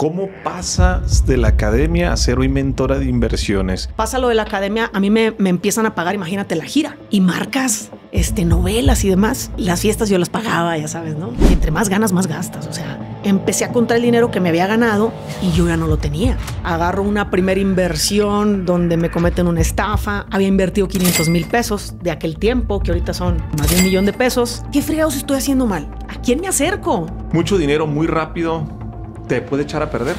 ¿Cómo pasas de la academia a ser hoy mentora de inversiones? Pasa lo de la academia, a mí me, empiezan a pagar, imagínate la gira y marcas, este, novelas y demás. Las fiestas yo las pagaba, ya sabes, ¿no? entre más ganas, más gastas. O sea, empecé a contar el dinero que me había ganado y yo ya no lo tenía. Agarro una primera inversión donde me cometen una estafa. Había invertido 500 mil pesos de aquel tiempo, que ahorita son más de un millón de pesos. ¿Qué fregados estoy haciendo mal? ¿A quién me acerco? Mucho dinero muy rápido te puede echar a perder.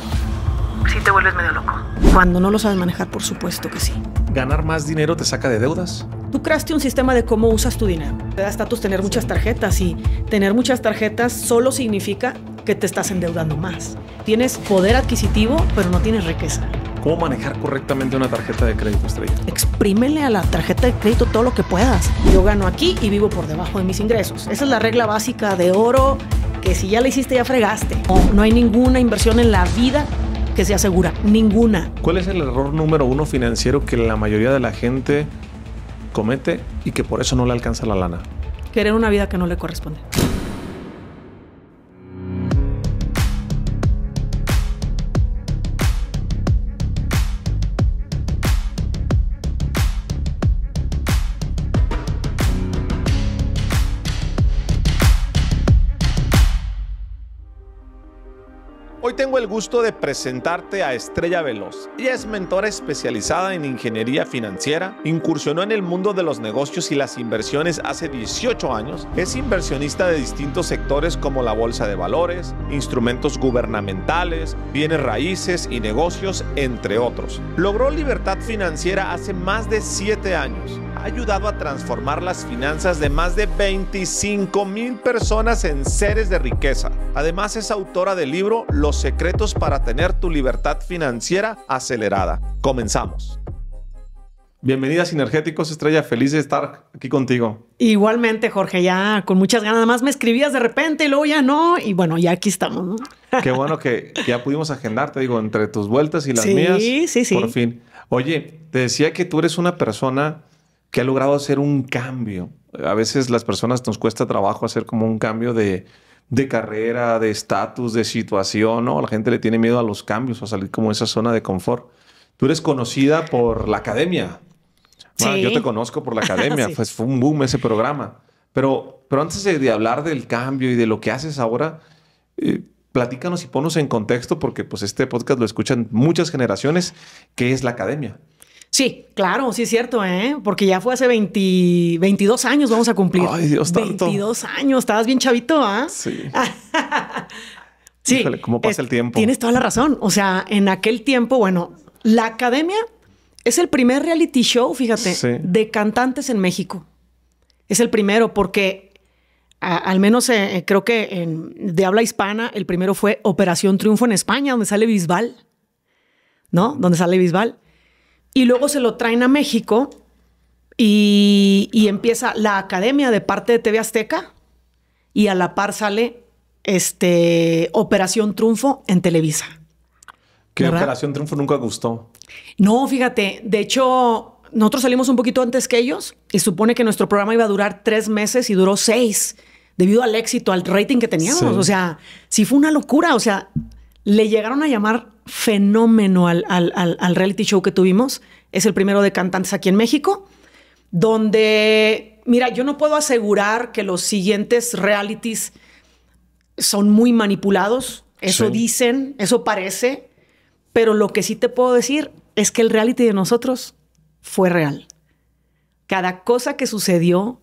Si te vuelves medio loco. Cuando no lo sabes manejar, por supuesto que sí. Ganar más dinero te saca de deudas. Tú creaste un sistema de cómo usas tu dinero. Te da estatus tener muchas tarjetas y tener muchas tarjetas solo significa que te estás endeudando más. Tienes poder adquisitivo, pero no tienes riqueza cómo manejar correctamente una tarjeta de crédito estrella. Exprímele a la tarjeta de crédito todo lo que puedas. Yo gano aquí y vivo por debajo de mis ingresos. Esa es la regla básica de oro que si ya la hiciste ya fregaste. No, hay ninguna inversión en la vida que sea segura, ninguna. ¿Cuál es el error número uno financiero que la mayoría de la gente comete y que por eso no le alcanza la lana? Querer una vida que no le corresponde. el gusto de presentarte a Estrella Veloz. Ella es mentora especializada en ingeniería financiera, incursionó en el mundo de los negocios y las inversiones hace 18 años, es inversionista de distintos sectores como la bolsa de valores, instrumentos gubernamentales, bienes raíces y negocios, entre otros. Logró libertad financiera hace más de 7 años. Ha ayudado a transformar las finanzas de más de 25 mil personas en seres de riqueza. Además es autora del libro Los secretos para tener tu libertad financiera acelerada. Comenzamos. Bienvenida Sinergéticos, Estrella, feliz de estar aquí contigo. Igualmente, Jorge, ya con muchas ganas. Más me escribías de repente y luego ya no. Y bueno, ya aquí estamos. Qué bueno que, ya pudimos agendar, te digo, entre tus vueltas y las mías. Sí, sí, sí. Por fin. Oye, te decía que tú eres una persona que ha logrado hacer un cambio. A veces las personas nos cuesta trabajo hacer como un cambio de, de carrera, de estatus, de situación, ¿no? La gente le tiene miedo a los cambios, a salir como de esa zona de confort. Tú eres conocida por la academia. yo te conozco por la academia, pues fue un boom ese programa. Pero, pero antes de, hablar del cambio y de lo que haces ahora, eh, platícanos y ponos en contexto, porque pues este podcast lo escuchan muchas generaciones, ¿qué es la academia? Sí, claro, sí es cierto, ¿eh? porque ya fue hace 22 años, vamos a cumplir. Ay, 22 años, estabas bien chavito, ¿ah? Sí. sí. ¿cómo pasa el tiempo? Tienes toda la razón. O sea, en aquel tiempo, bueno, la academia es el primer reality show, fíjate, de cantantes en México. Es el primero porque al menos eh, eh, creo que de habla hispana, el primero fue Operación Triunfo en España, donde sale Bisbal. ¿No? Donde sale Bisbal y luego se lo traen a México y, empieza la academia de parte de TV Azteca y a la par sale este, Operación Triunfo en Televisa. ¿Qué Operación Triunfo nunca gustó. No, fíjate, de hecho, nosotros salimos un poquito antes que ellos y supone que nuestro programa iba a durar tres meses y duró seis debido al éxito, al rating que teníamos. O sea, sí fue una locura. O sea, le llegaron a llamar fenómeno al, reality show que tuvimos. Es el primero de cantantes aquí en México, donde, mira, yo no puedo asegurar que los siguientes realities son muy manipulados. Eso dicen, eso parece, pero lo que sí te puedo decir es que el reality de nosotros fue real. Cada cosa que sucedió,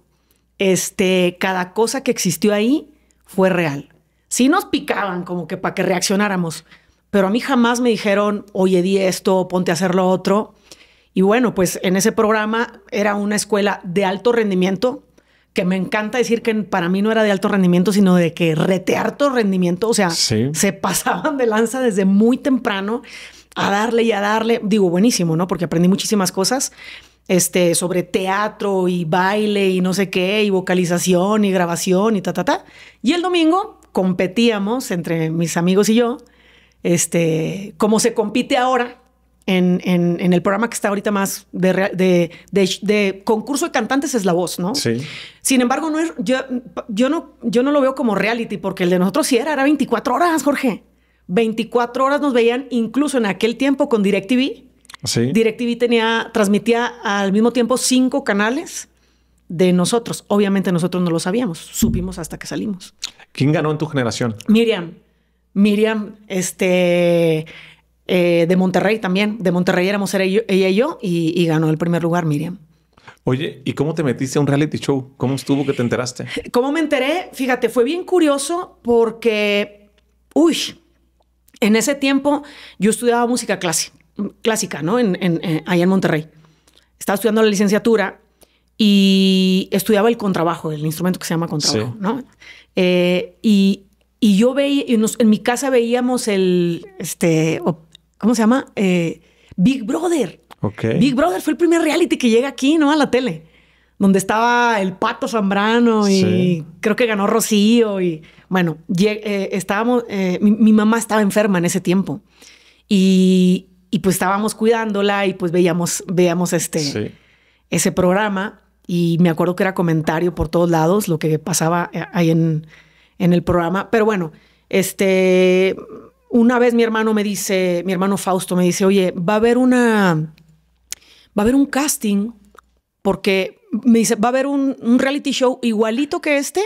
este, cada cosa que existió ahí fue real. si nos picaban como que para que reaccionáramos, pero a mí jamás me dijeron, oye, di esto, ponte a hacer lo otro. Y bueno, pues en ese programa era una escuela de alto rendimiento, que me encanta decir que para mí no era de alto rendimiento, sino de que rete alto rendimiento, o sea, se pasaban de lanza desde muy temprano a darle y a darle, digo, buenísimo, ¿no? Porque aprendí muchísimas cosas este, sobre teatro y baile y no sé qué, y vocalización y grabación y ta, ta, ta. Y el domingo competíamos entre mis amigos y yo este, como se compite ahora en, en, el programa que está ahorita más de, concurso de cantantes es La Voz, ¿no? Sí. Sin embargo, no yo, yo, no, yo no lo veo como reality, porque el de nosotros sí era, era 24 horas, Jorge. 24 horas nos veían incluso en aquel tiempo con DirecTV. Sí. DirecTV tenía, transmitía al mismo tiempo cinco canales de nosotros. Obviamente nosotros no lo sabíamos, supimos hasta que salimos. ¿Quién ganó en tu generación? Miriam. Miriam, este, eh, de Monterrey también. De Monterrey éramos ella y yo y, ganó el primer lugar Miriam. Oye, ¿y cómo te metiste a un reality show? ¿Cómo estuvo que te enteraste? ¿Cómo me enteré? Fíjate, fue bien curioso porque, uy, en ese tiempo yo estudiaba música clásica, ¿no? En, en, eh, allá en Monterrey. Estaba estudiando la licenciatura y estudiaba el contrabajo, el instrumento que se llama contrabajo, ¿no? Eh, y y yo veía, en mi casa veíamos el, este, ¿cómo se llama? Eh, Big Brother. Big Brother fue el primer reality que llega aquí, ¿no? A la tele. Donde estaba el Pato Zambrano y creo que ganó Rocío. Y bueno, eh, estábamos, eh, mi, mamá estaba enferma en ese tiempo. Y, pues estábamos cuidándola y pues veíamos, veíamos este, ese programa. Y me acuerdo que era comentario por todos lados lo que pasaba ahí en, en el programa. Pero bueno, este, una vez mi hermano me dice, mi hermano Fausto me dice, oye, va a haber una, va a haber un casting, porque me dice, va a haber un, reality show igualito que este,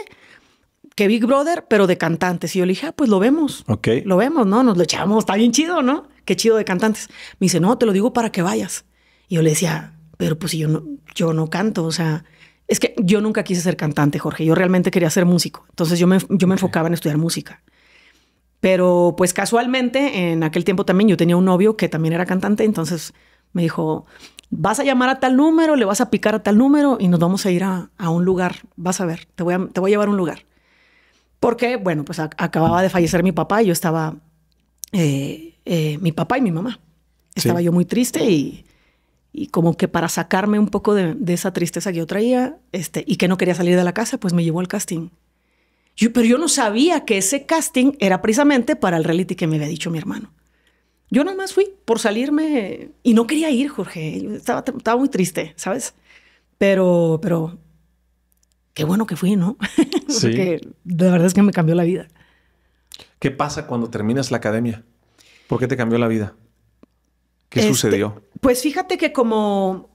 que Big Brother, pero de cantantes. Y yo le dije, ah, pues lo vemos. Ok. Lo vemos, ¿no? Nos lo echamos, está bien chido, ¿no? Qué chido de cantantes. Me dice, no, te lo digo para que vayas. Y yo le decía, pero pues si yo no, yo no canto, o sea, es que yo nunca quise ser cantante, Jorge. Yo realmente quería ser músico. Entonces yo me, yo me enfocaba en estudiar música. Pero pues casualmente, en aquel tiempo también yo tenía un novio que también era cantante. Entonces me dijo, vas a llamar a tal número, le vas a picar a tal número y nos vamos a ir a, un lugar. Vas a ver, te voy a, te voy a llevar a un lugar. Porque, bueno, pues acababa de fallecer mi papá y yo estaba, eh, eh, mi papá y mi mamá. Estaba yo muy triste y y como que para sacarme un poco de, esa tristeza que yo traía este, y que no quería salir de la casa, pues me llevó al casting. Yo, pero yo no sabía que ese casting era precisamente para el reality que me había dicho mi hermano. Yo nada más fui por salirme y no quería ir, Jorge. estaba, estaba muy triste, ¿sabes? Pero, pero qué bueno que fui, ¿no? Sí. Porque la verdad es que me cambió la vida. ¿Qué pasa cuando terminas la academia? ¿Por qué te cambió la vida? ¿Qué este, sucedió? Pues fíjate que como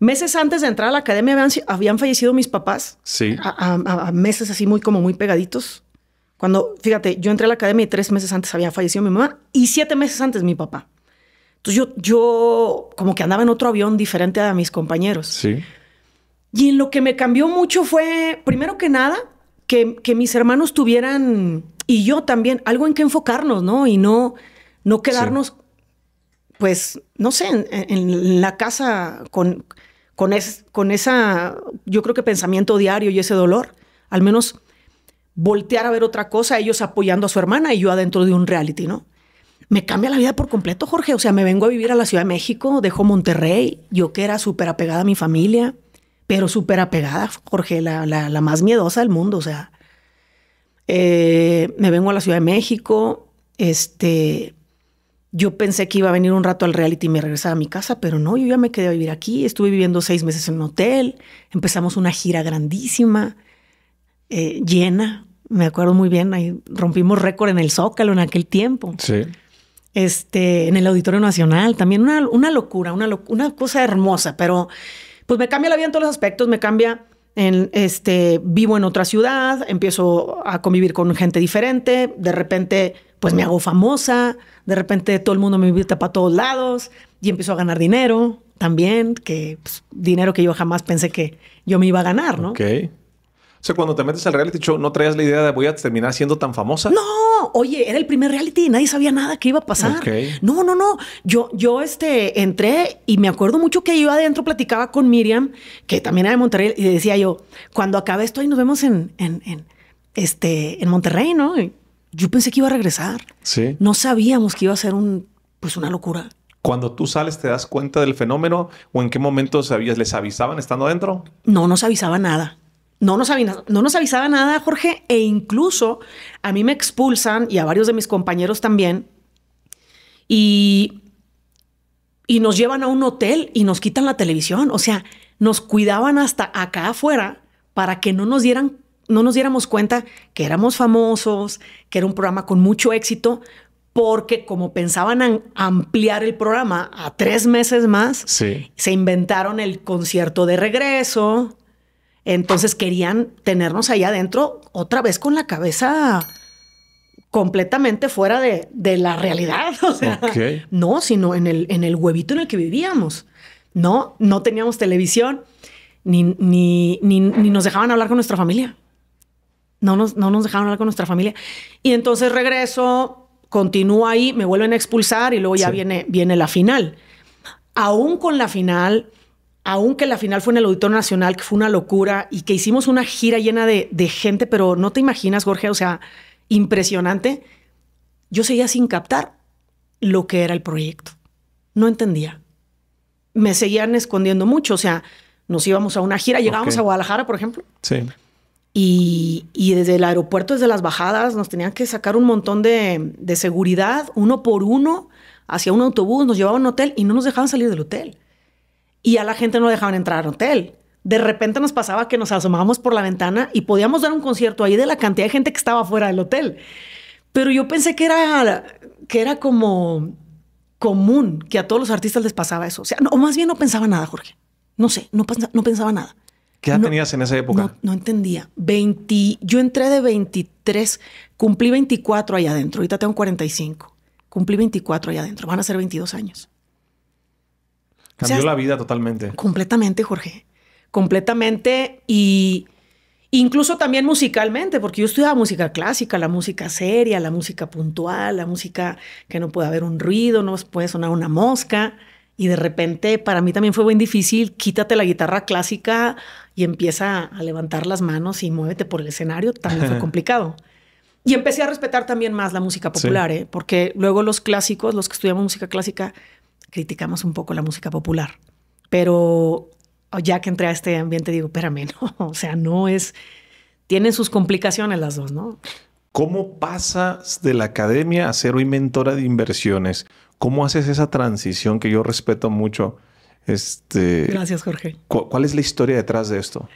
meses antes de entrar a la academia habían, fallecido mis papás. Sí. A, meses así muy como muy pegaditos. Cuando, fíjate, yo entré a la academia y tres meses antes había fallecido mi mamá y siete meses antes mi papá. Entonces yo, yo como que andaba en otro avión diferente a mis compañeros. Sí. Y en lo que me cambió mucho fue, primero que nada, que, mis hermanos tuvieran, y yo también, algo en que enfocarnos, ¿no? Y no, no quedarnos pues, no sé, en, la casa con, con, esa, yo creo que pensamiento diario y ese dolor, al menos voltear a ver otra cosa, ellos apoyando a su hermana y yo adentro de un reality, ¿no? Me cambia la vida por completo, Jorge. O sea, me vengo a vivir a la Ciudad de México, dejo Monterrey, yo que era súper apegada a mi familia, pero súper apegada, Jorge, la, más miedosa del mundo, o sea. Eh, me vengo a la Ciudad de México, este, yo pensé que iba a venir un rato al reality y me regresaba a mi casa, pero no, yo ya me quedé a vivir aquí. Estuve viviendo seis meses en un hotel. Empezamos una gira grandísima, eh, llena. Me acuerdo muy bien, ahí rompimos récord en el Zócalo en aquel tiempo. Sí. Este, en el Auditorio Nacional, también una, locura, una, una cosa hermosa, pero pues me cambia la vida en todos los aspectos, me cambia en, este, vivo en otra ciudad, empiezo a convivir con gente diferente, de repente pues me hago famosa, de repente todo el mundo me invita para todos lados y empiezo a ganar dinero también, que pues, dinero que yo jamás pensé que yo me iba a ganar, ¿no? Ok. O sea, cuando te metes al reality show, ¿no traías la idea de voy a terminar siendo tan famosa? No, oye, era el primer reality y nadie sabía nada que iba a pasar. Okay. No, no, no. Yo, yo este, entré y me acuerdo mucho que iba adentro platicaba con Miriam, que también era de Monterrey, y decía yo, cuando acabe esto ahí nos vemos en, en, en este, en Monterrey, ¿no? yo pensé que iba a regresar. Sí. No sabíamos que iba a ser un, pues una locura. Cuando tú sales, ¿te das cuenta del fenómeno o en qué momento sabías? ¿Les avisaban estando adentro? No nos avisaba nada. No nos, avisaba, no nos nada, Jorge, e incluso a mí me expulsan y a varios de mis compañeros también. Y, y nos llevan a un hotel y nos quitan la televisión. O sea, nos cuidaban hasta acá afuera para que no nos dieran no nos diéramos cuenta que éramos famosos, que era un programa con mucho éxito, porque como pensaban ampliar el programa a tres meses más, se inventaron el concierto de regreso. Entonces querían tenernos ahí adentro otra vez con la cabeza completamente fuera de, la realidad. no, sino en el, huevito en el que vivíamos. No, no teníamos televisión, ni, ni, ni nos dejaban hablar con nuestra familia no nos, dejaron hablar con nuestra familia. Y entonces regreso, continúo ahí, me vuelven a expulsar y luego ya viene, viene la final. Aún con la final, aunque la final fue en el Auditorio Nacional, que fue una locura y que hicimos una gira llena de, gente, pero no te imaginas, Jorge, o sea, impresionante, yo seguía sin captar lo que era el proyecto. No entendía. Me seguían escondiendo mucho, o sea, nos íbamos a una gira, llegábamos a Guadalajara, por ejemplo. Sí y, desde el aeropuerto, desde las bajadas, nos tenían que sacar un montón de, seguridad, uno por uno, hacia un autobús, nos llevaban a un hotel y no nos dejaban salir del hotel. Y a la gente no dejaban entrar al hotel. De repente nos pasaba que nos asomábamos por la ventana y podíamos dar un concierto ahí de la cantidad de gente que estaba fuera del hotel. Pero yo pensé que era, que era como común que a todos los artistas les pasaba eso. O no, más bien no pensaba nada, Jorge. No sé, no pensaba nada. ¿Qué edad tenías en esa época? No, entendía. yo entré de 23, cumplí 24 allá adentro. Ahorita tengo 45. Cumplí 24 allá adentro. Van a ser 22 años. Cambió la vida totalmente. Completamente, Jorge. Completamente. Y incluso también musicalmente, porque yo estudiaba música clásica, la música seria, la música puntual, la música que no puede haber un ruido, no puede sonar una mosca y de repente para mí también fue muy difícil, quítate la guitarra clásica y empieza a levantar las manos y muévete por el escenario, también fue complicado. Y empecé a respetar también más la música popular, ¿eh? porque luego los clásicos, los que estudiamos música clásica, criticamos un poco la música popular. Pero ya que entré a este ambiente, digo, espérame, no, o sea, no es. Tienen sus complicaciones las dos, ¿no? ¿Cómo pasas de la academia a ser hoy mentora de inversiones? ¿Cómo haces esa transición que yo respeto mucho? Este, Gracias, Jorge. ¿Cuál es la historia detrás de esto?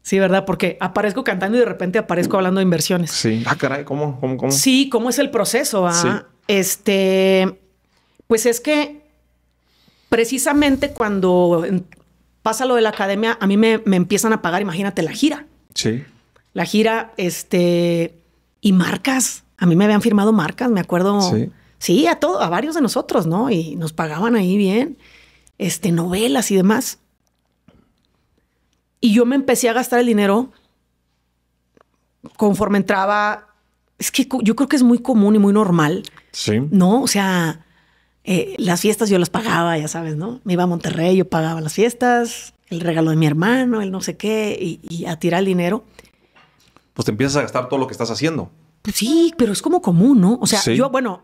Sí, ¿verdad? Porque aparezco cantando y de repente aparezco hablando de inversiones. Sí. Ah, caray, ¿cómo? ¿Cómo? cómo? Sí, ¿cómo es el proceso? Ah? Este, pues es que precisamente cuando pasa lo de la academia, a mí me, empiezan a pagar, imagínate, la gira. Sí. La gira, este, y marcas. A mí me habían firmado marcas, me acuerdo. Sí Sí, a todos, a varios de nosotros, ¿no? Y nos pagaban ahí bien, este, novelas y demás. Y yo me empecé a gastar el dinero conforme entraba. Es que yo creo que es muy común y muy normal. Sí. No, o sea, eh, las fiestas yo las pagaba, ya sabes, ¿no? Me iba a Monterrey, yo pagaba las fiestas, el regalo de mi hermano, el no sé qué, y, a tirar el dinero. Pues te empiezas a gastar todo lo que estás haciendo. Pues sí, pero es como común, ¿no? O sea, yo, bueno,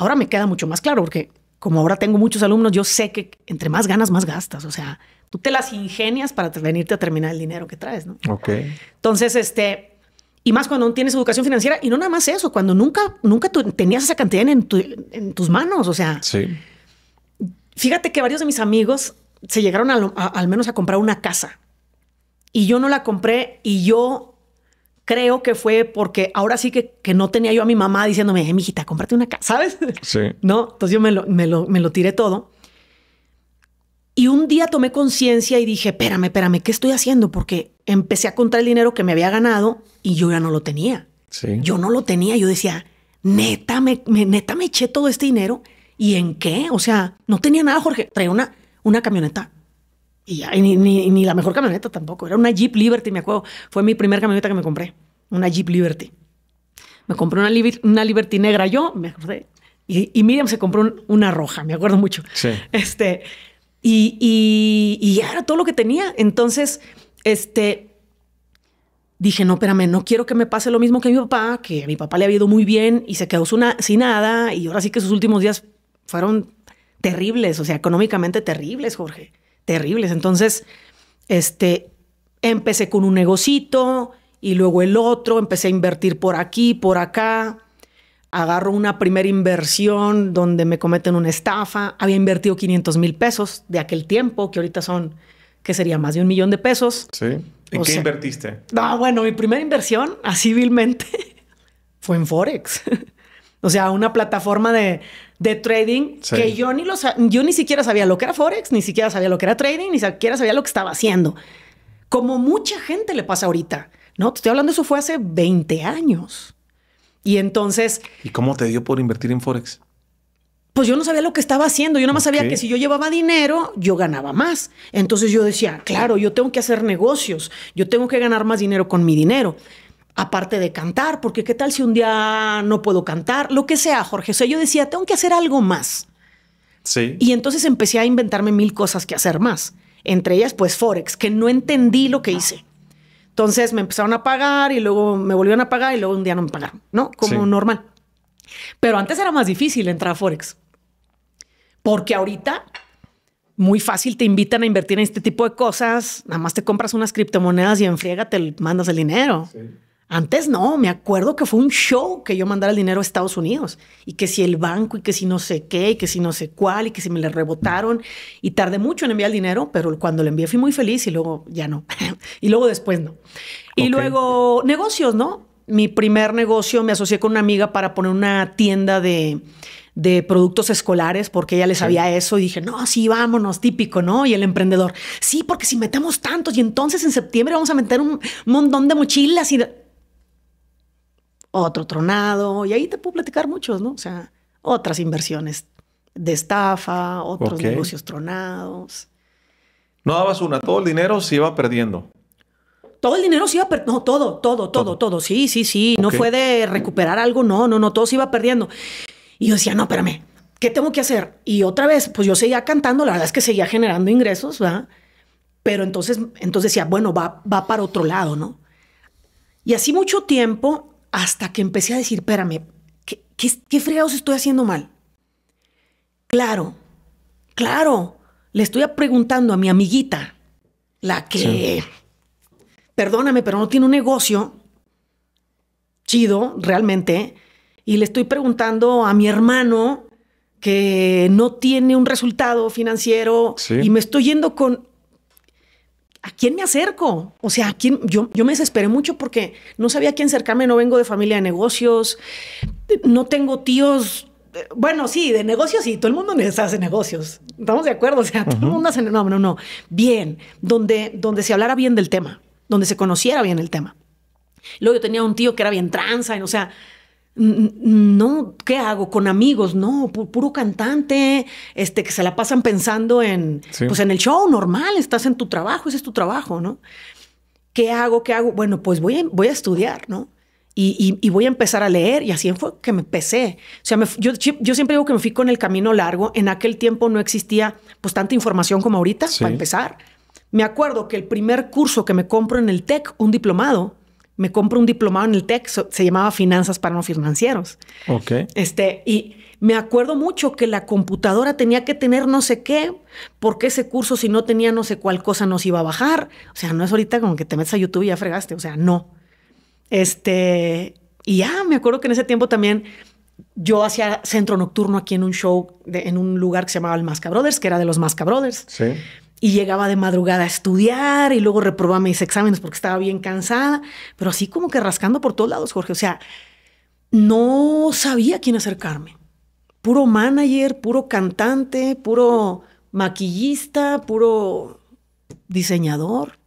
Ahora me queda mucho más claro porque como ahora tengo muchos alumnos, yo sé que entre más ganas, más gastas. O sea, tú te las ingenias para venirte a terminar el dinero que traes, ¿no? Ok. Entonces, este, y más cuando tienes educación financiera y no nada más eso, cuando nunca, nunca tú tenías esa cantidad en, en, tus manos. O sea, sí. fíjate que varios de mis amigos se llegaron al menos a comprar una casa y yo no la compré y yo creo que fue porque ahora sí que, no tenía yo a mi mamá diciéndome, eh, mijita, cómprate una casa, ¿sabes? Sí. No, entonces yo me lo, me me lo tiré todo. Y un día tomé conciencia y dije, espérame, espérame, ¿qué estoy haciendo? Porque empecé a contar el dinero que me había ganado y yo ya no lo tenía. Sí. Yo no lo tenía. Yo decía, neta, me, neta me eché todo este dinero. ¿Y en qué? O sea, no tenía nada, Jorge. Traía una, una camioneta y, ni, la mejor camioneta tampoco. Era una Jeep Liberty, me acuerdo. Fue mi primera camioneta que me compré. Una Jeep Liberty. Me compré una, una Liberty negra yo, me acordé. Y, y Miriam se compró una roja, me acuerdo mucho. Sí. Este, y, y, era todo lo que tenía. Entonces, este, dije, no, espérame, no quiero que me pase lo mismo que a mi papá, que a mi papá le ha ido muy bien y se quedó sin nada. Y ahora sí que sus últimos días fueron terribles, o sea, económicamente terribles, Jorge terribles. Entonces, este, empecé con un negocito y luego el otro, empecé a invertir por aquí, por acá. Agarro una primera inversión donde me cometen una estafa. Había invertido 500 mil pesos de aquel tiempo, que ahorita son, que sería más de un millón de pesos. Sí. ¿En qué invertiste? No, bueno, mi primera inversión, así vilmente, fue en Forex. o sea, una plataforma de, de trading que yo ni, los, yo ni siquiera sabía lo que era Forex, ni siquiera sabía lo que era trading, ni siquiera sabía lo que estaba haciendo. Como mucha gente le pasa ahorita, ¿no? Te estoy hablando, eso fue hace 20 años. Y entonces... ¿Y cómo te dio por invertir en Forex? pues yo no sabía lo que estaba haciendo. Yo nada más sabía que si yo llevaba dinero, yo ganaba más. Entonces yo decía, claro, yo tengo que hacer negocios, yo tengo que ganar más dinero con mi dinero aparte de cantar, porque qué tal si un día no puedo cantar, lo que sea, Jorge. O sea, yo decía, tengo que hacer algo más. Sí. Y entonces empecé a inventarme mil cosas que hacer más. Entre ellas, pues Forex, que no entendí lo que ah. hice. Entonces me empezaron a pagar y luego me volvieron a pagar y luego un día no me pagaron, ¿no? Como normal. Pero antes era más difícil entrar a Forex. Porque ahorita muy fácil te invitan a invertir en este tipo de cosas. Nada más te compras unas criptomonedas y enfriega, te mandas el dinero. Sí. Antes no, me acuerdo que fue un show que yo mandara el dinero a Estados Unidos y que si el banco y que si no sé qué y que si no sé cuál y que si me le rebotaron y tardé mucho en enviar el dinero, pero cuando lo envié fui muy feliz y luego ya no. y luego después no. Y luego negocios, ¿no? Mi primer negocio me asocié con una amiga para poner una tienda de, productos escolares porque ella le sabía eso y dije, no, sí, vámonos, típico, ¿no? Y el emprendedor, sí, porque si metemos tantos y entonces en septiembre vamos a meter un montón de mochilas y otro tronado, y ahí te puedo platicar muchos, ¿no? O sea, otras inversiones de estafa, otros negocios tronados. No dabas una, todo el dinero se iba perdiendo. Todo el dinero se iba perdiendo, no, todo, todo, todo, todo, sí, sí, sí, no fue de recuperar algo, no, no, no, todo se iba perdiendo. Y yo decía, no, espérame, ¿qué tengo que hacer? Y otra vez, pues yo seguía cantando, la verdad es que seguía generando ingresos, ¿verdad? Pero entonces, entonces decía, bueno, va, va para otro lado, ¿no? Y así mucho tiempo hasta que empecé a decir, espérame, ¿qué, qué, fregados estoy haciendo mal? Claro, claro, le estoy preguntando a mi amiguita, la que, perdóname, pero no tiene un negocio chido realmente, y le estoy preguntando a mi hermano que no tiene un resultado financiero y me estoy yendo con ¿a quién me acerco? O sea, ¿a quién? Yo, yo me desesperé mucho porque no sabía a quién acercarme, no vengo de familia de negocios, no tengo tíos. Eh, bueno, sí, de negocios sí, todo el mundo hace negocios. Estamos de acuerdo, o sea, todo el mundo hace. No, no, no. Bien, donde, donde se hablara bien del tema, donde se conociera bien el tema. Luego yo tenía un tío que era bien tranza, o sea, no, ¿qué hago? Con amigos, no, puro cantante, este, que se la pasan pensando en, pues en el show normal, estás en tu trabajo, ese es tu trabajo, ¿no? ¿Qué hago? ¿Qué hago? Bueno, pues voy a, voy a estudiar, ¿no? Y, voy a empezar a leer. Y así fue que me empecé. O sea, yo, siempre digo que me fui con el camino largo. En aquel tiempo no existía pues tanta información como ahorita para empezar. Me acuerdo que el primer curso que me compro en el TEC, un diplomado, me compro un diplomado en el TEC, se llamaba Finanzas para no financieros. Ok. Este, y me acuerdo mucho que la computadora tenía que tener no sé qué, porque ese curso si no tenía no sé cuál cosa nos iba a bajar. O sea, no es ahorita como que te metes a YouTube y ya fregaste, o sea, no. Este, y ya me acuerdo que en ese tiempo también yo hacía centro nocturno aquí en un show, en un lugar que se llamaba el Masca Brothers, que era de los Masca Brothers. Sí y llegaba de madrugada a estudiar y luego reprobaba mis exámenes porque estaba bien cansada, pero así como que rascando por todos lados, Jorge. O sea, no sabía a quién acercarme. Puro manager, puro cantante, puro maquillista, puro diseñador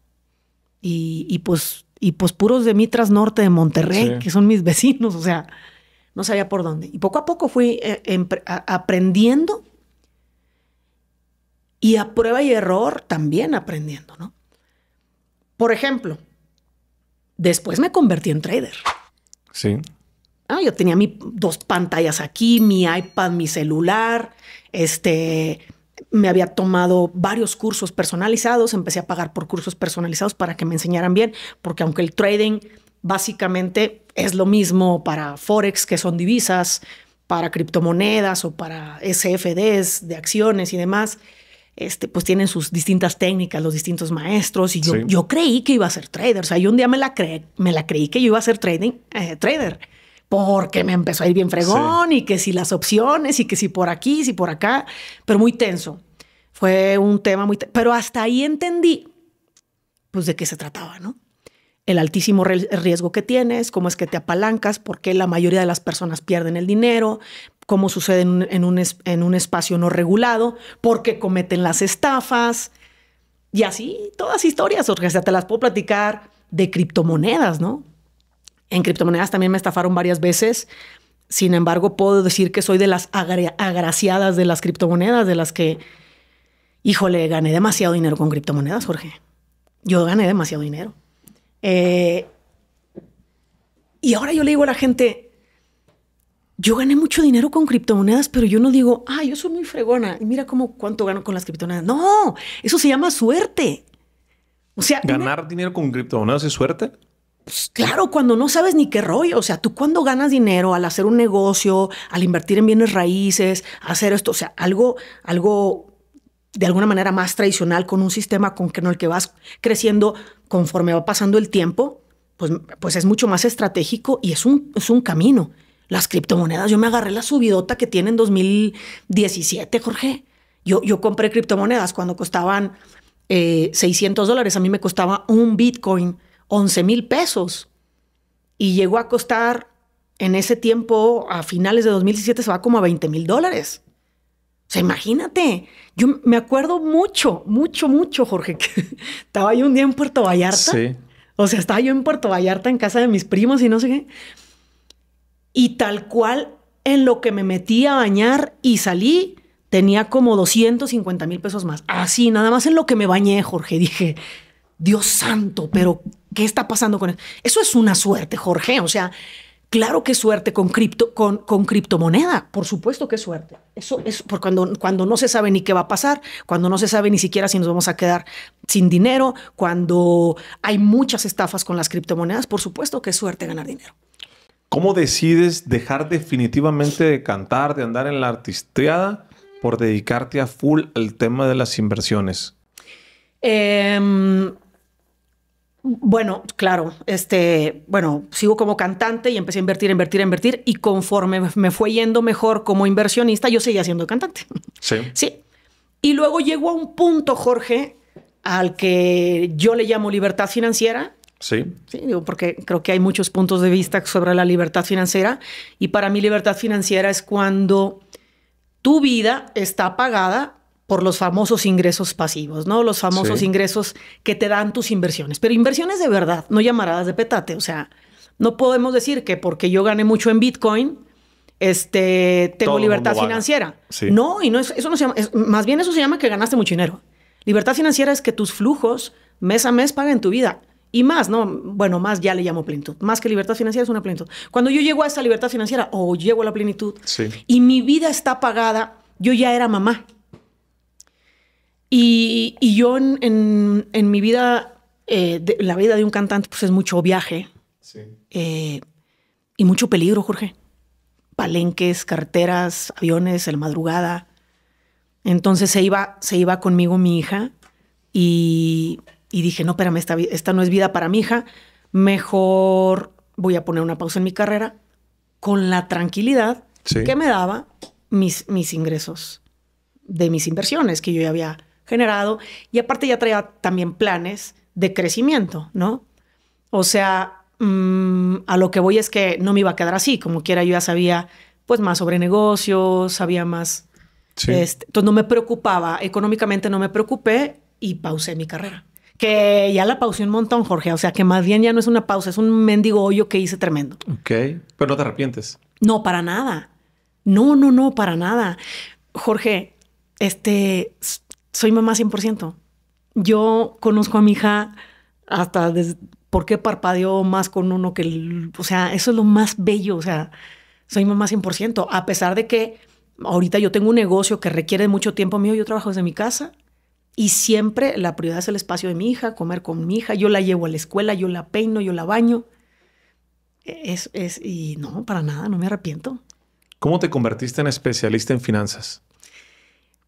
y, pues y pues puros de Mitras Norte de Monterrey, que son mis vecinos, o sea, no sabía por dónde. Y poco a poco fui eh, aprendiendo y a prueba y error también aprendiendo, ¿no? Por ejemplo, después me convertí en trader. Sí. Ah, yo tenía mis dos pantallas aquí, mi iPad, mi celular, este, me había tomado varios cursos personalizados, empecé a pagar por cursos personalizados para que me enseñaran bien, porque aunque el trading básicamente es lo mismo para Forex, que son divisas, para criptomonedas o para SFDs de acciones y demás, este, pues tienen sus distintas técnicas, los distintos maestros. Y yo, yo creí que iba a ser trader. O sea, yo un día me la, me la creí que yo iba a ser trading, eh, trader porque me empezó a ir bien fregón y que si las opciones y que si por aquí, si por acá, pero muy tenso. Fue un tema muy... Pero hasta ahí entendí, pues, de qué se trataba, ¿no? El altísimo riesgo que tienes, cómo es que te apalancas, por qué la mayoría de las personas pierden el dinero, ¿Cómo sucede en, un, en un espacio no regulado, porque cometen las estafas. Y así, todas historias, o sea, te las puedo platicar de criptomonedas, ¿no? En criptomonedas también me estafaron varias veces. Sin embargo, puedo decir que soy de las agraciadas de las criptomonedas, de las que, híjole, gané demasiado dinero con criptomonedas, Jorge. Yo gané demasiado dinero. Eh, y ahora yo le digo a la gente, yo gané mucho dinero con criptomonedas, pero yo no digo, ah, yo soy muy fregona y mira cómo cuánto gano con las criptomonedas. No, eso se llama suerte. O sea, ganar dinero con criptomonedas es suerte. Pues, claro, cuando no sabes ni qué rollo. O sea, tú cuando ganas dinero al hacer un negocio, al invertir en bienes raíces, hacer esto, o sea, algo, algo de alguna manera más tradicional con un sistema con que, no el que vas creciendo conforme va pasando el tiempo, pues, pues es mucho más estratégico y es un, es un camino las criptomonedas. Yo me agarré la subidota que tiene en 2017, Jorge. Yo, yo compré criptomonedas cuando costaban 600 eh, dólares. A mí me costaba un Bitcoin 11 mil pesos. Y llegó a costar en ese tiempo, a finales de 2017, se va como a 20 mil dólares. O sea, imagínate. Yo me acuerdo mucho, mucho, mucho, Jorge, que estaba yo un día en Puerto Vallarta. O sea, estaba yo en Puerto Vallarta en casa de mis primos y no sé qué y tal cual en lo que me metí a bañar y salí, tenía como 250 mil pesos más. Así, nada más en lo que me bañé, Jorge. Dije, Dios santo, pero ¿qué está pasando con eso? Eso es una suerte, Jorge. O sea, claro que suerte con, cripto, con, con criptomoneda. Por supuesto que es suerte. Eso es por cuando, cuando no se sabe ni qué va a pasar, cuando no se sabe ni siquiera si nos vamos a quedar sin dinero, cuando hay muchas estafas con las criptomonedas. Por supuesto que es suerte ganar dinero. ¿Cómo decides dejar definitivamente de cantar, de andar en la artistriada, por dedicarte a full al tema de las inversiones? Em, bueno, claro, este, bueno, sigo como cantante y empecé a invertir, invertir, invertir y conforme me fue yendo mejor como inversionista, yo seguía siendo cantante. Sí. Sí. Y luego llegó a un punto, Jorge, al que yo le llamo libertad financiera, Sí. porque creo que hay muchos puntos de vista sobre la libertad financiera y para mí libertad financiera es cuando tu vida está pagada por los famosos ingresos pasivos, ¿no? Los famosos ingresos que te dan tus inversiones, pero inversiones de verdad, no llamaradas de petate, o sea, no podemos decir que porque yo gané mucho en Bitcoin, este, tengo libertad financiera. No, y no es, eso no se llama, más bien eso se llama que ganaste mucho dinero. Libertad financiera es que tus flujos mes a mes paguen tu vida y más, ¿no? Bueno, más ya le llamo plenitud. Más que libertad financiera es una plenitud. Cuando yo llego a esa libertad financiera o llego a la plenitud y mi vida está pagada, yo ya era mamá. Y, yo en, mi vida, eh, la vida de un cantante, pues es mucho viaje sí. Eh, y mucho peligro, Jorge. Palenques, carteras, aviones, el madrugada. Entonces se iba, se iba conmigo mi hija y y dije, no, espérame, esta, no es vida para mi hija, mejor voy a poner una pausa en mi carrera con la tranquilidad que me daba mis, mis ingresos de mis inversiones que yo ya había generado y aparte ya traía también planes de crecimiento, ¿no? O sea, mm, a lo que voy es que no me iba a quedar así, como quiera yo ya sabía pues más sobre negocios, sabía más... Este, entonces no me preocupaba, económicamente no me preocupé y pausé mi carrera que ya la pausé un montón, Jorge. O sea, que más bien ya no es una pausa, es un mendigo hoyo que hice tremendo. Ok, pero no te arrepientes. No, para nada. No, no, no, para nada. Jorge, este, soy mamá 100%. Yo conozco a mi hija hasta desde, ¿por qué parpadeó más con uno que el, o sea, eso es lo más bello, o sea, soy mamá 100%, a pesar de que ahorita yo tengo un negocio que requiere mucho tiempo mío, yo trabajo desde mi casa, y siempre la prioridad es el espacio de mi hija, comer con mi hija, yo la llevo a la escuela, yo la peino, yo la baño. Es, y no, para nada, no me arrepiento. ¿Cómo te convertiste en especialista en finanzas?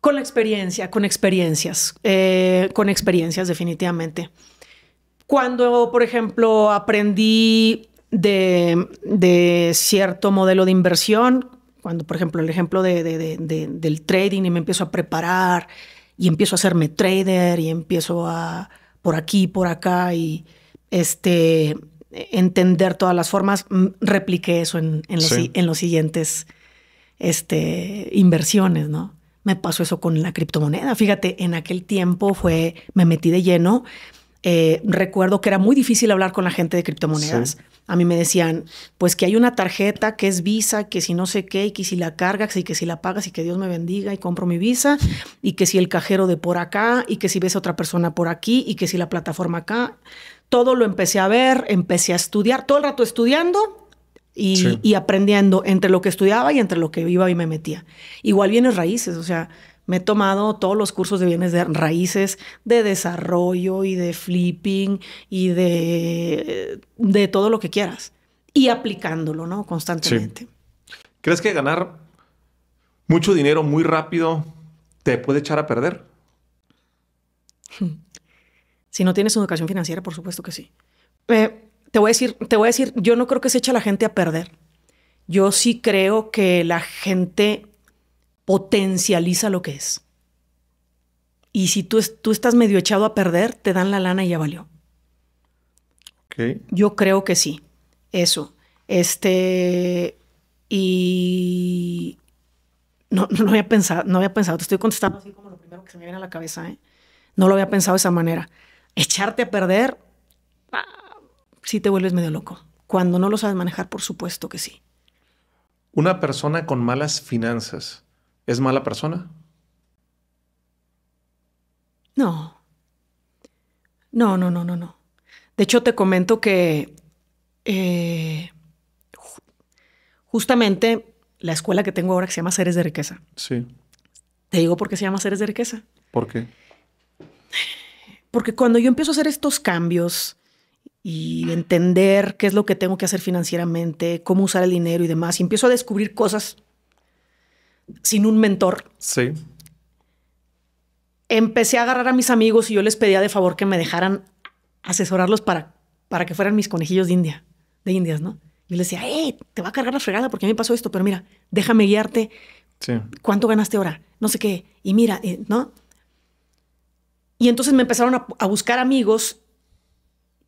Con la experiencia, con experiencias, eh, con experiencias definitivamente. Cuando, por ejemplo, aprendí de, cierto modelo de inversión, cuando, por ejemplo, el ejemplo del trading y me empiezo a preparar, y empiezo a hacerme trader y empiezo a por aquí, por acá y este entender todas las formas, mm, repliqué eso en, en, los, siguientes este, inversiones, ¿no? Me pasó eso con la criptomoneda. Fíjate, en aquel tiempo fue, me metí de lleno eh, recuerdo que era muy difícil hablar con la gente de criptomonedas. A mí me decían, pues que hay una tarjeta que es Visa, que si no sé qué, y que si la cargas y que si la pagas y que Dios me bendiga y compro mi Visa, y que si el cajero de por acá, y que si ves a otra persona por aquí, y que si la plataforma acá. Todo lo empecé a ver, empecé a estudiar, todo el rato estudiando y, y aprendiendo entre lo que estudiaba y entre lo que iba y me metía. Igual vienes raíces, o sea, me he tomado todos los cursos de bienes de raíces, de desarrollo y de flipping y de, de todo lo que quieras. Y aplicándolo, ¿no? Constantemente. ¿Crees que ganar mucho dinero muy rápido te puede echar a perder? Si no tienes educación financiera, por supuesto que sí. Eh, te voy a decir, te voy a decir, yo no creo que se eche a la gente a perder. Yo sí creo que la gente potencializa lo que es. Y si tú, tú estás medio echado a perder, te dan la lana y ya valió. Yo creo que sí. Eso. Este. Y. No, lo había pensado, no había pensado. Te estoy contestando así como lo primero que se me viene a la cabeza, ¿eh? No lo había pensado de esa manera. Echarte a perder, si ah, sí te vuelves medio loco. Cuando no lo sabes manejar, por supuesto que sí. Una persona con malas finanzas ¿Es mala persona? No. No, no, no, no, no. De hecho, te comento que eh, justamente la escuela que tengo ahora que se llama Seres de Riqueza. Sí. Te digo por qué se llama Seres de Riqueza. ¿Por qué? Porque cuando yo empiezo a hacer estos cambios y entender qué es lo que tengo que hacer financieramente, cómo usar el dinero y demás, y empiezo a descubrir cosas sin un mentor. Sí. Empecé a agarrar a mis amigos y yo les pedía de favor que me dejaran asesorarlos para, para que fueran mis conejillos de India, de Indias, ¿no? Y les decía, ¡eh! te va a cargar la fregada porque a mí me pasó esto, pero mira, déjame guiarte. Sí. ¿Cuánto ganaste ahora? No sé qué. Y mira, eh, ¿no? Y entonces me empezaron a, a, buscar amigos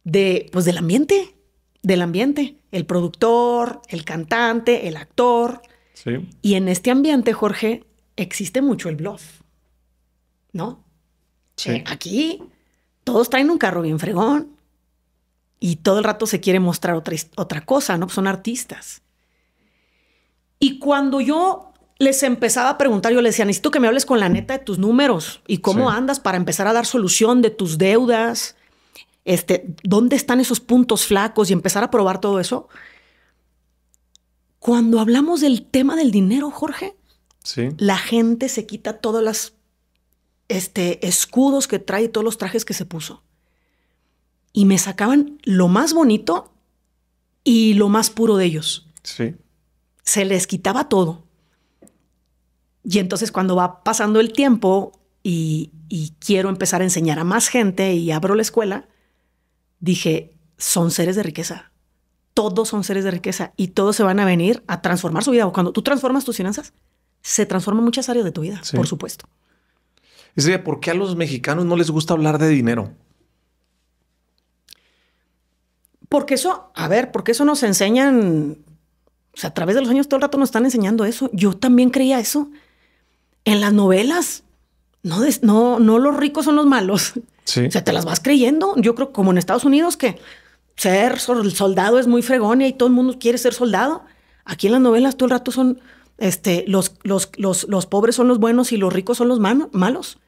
de, pues, del ambiente, del ambiente, el productor, el cantante, el actor, y en este ambiente, Jorge, existe mucho el bluff, ¿no? Eh, aquí todos traen un carro bien fregón y todo el rato se quiere mostrar otra, otra cosa, ¿no? Son artistas. Y cuando yo les empezaba a preguntar, yo les decía, necesito que me hables con la neta de tus números y cómo andas para empezar a dar solución de tus deudas, este, dónde están esos puntos flacos y empezar a probar todo eso. Cuando hablamos del tema del dinero, Jorge, la gente se quita todos los este, escudos que trae, todos los trajes que se puso. Y me sacaban lo más bonito y lo más puro de ellos. Sí. Se les quitaba todo. Y entonces cuando va pasando el tiempo y, quiero empezar a enseñar a más gente y abro la escuela, dije, son seres de riqueza todos son seres de riqueza y todos se van a venir a transformar su vida. cuando tú transformas tus finanzas, se transforman muchas áreas de tu vida, por supuesto. ¿por qué a los mexicanos no les gusta hablar de dinero? Porque eso, a ver, porque eso nos enseñan, o sea, a través de los años todo el rato nos están enseñando eso. Yo también creía eso. En las novelas, no, no, no los ricos son los malos. O sea, te las vas creyendo. Yo creo como en Estados Unidos que ser soldado es muy fregón y todo el mundo quiere ser soldado. Aquí en las novelas todo el rato son este, los, pobres son los buenos y los ricos son los malos.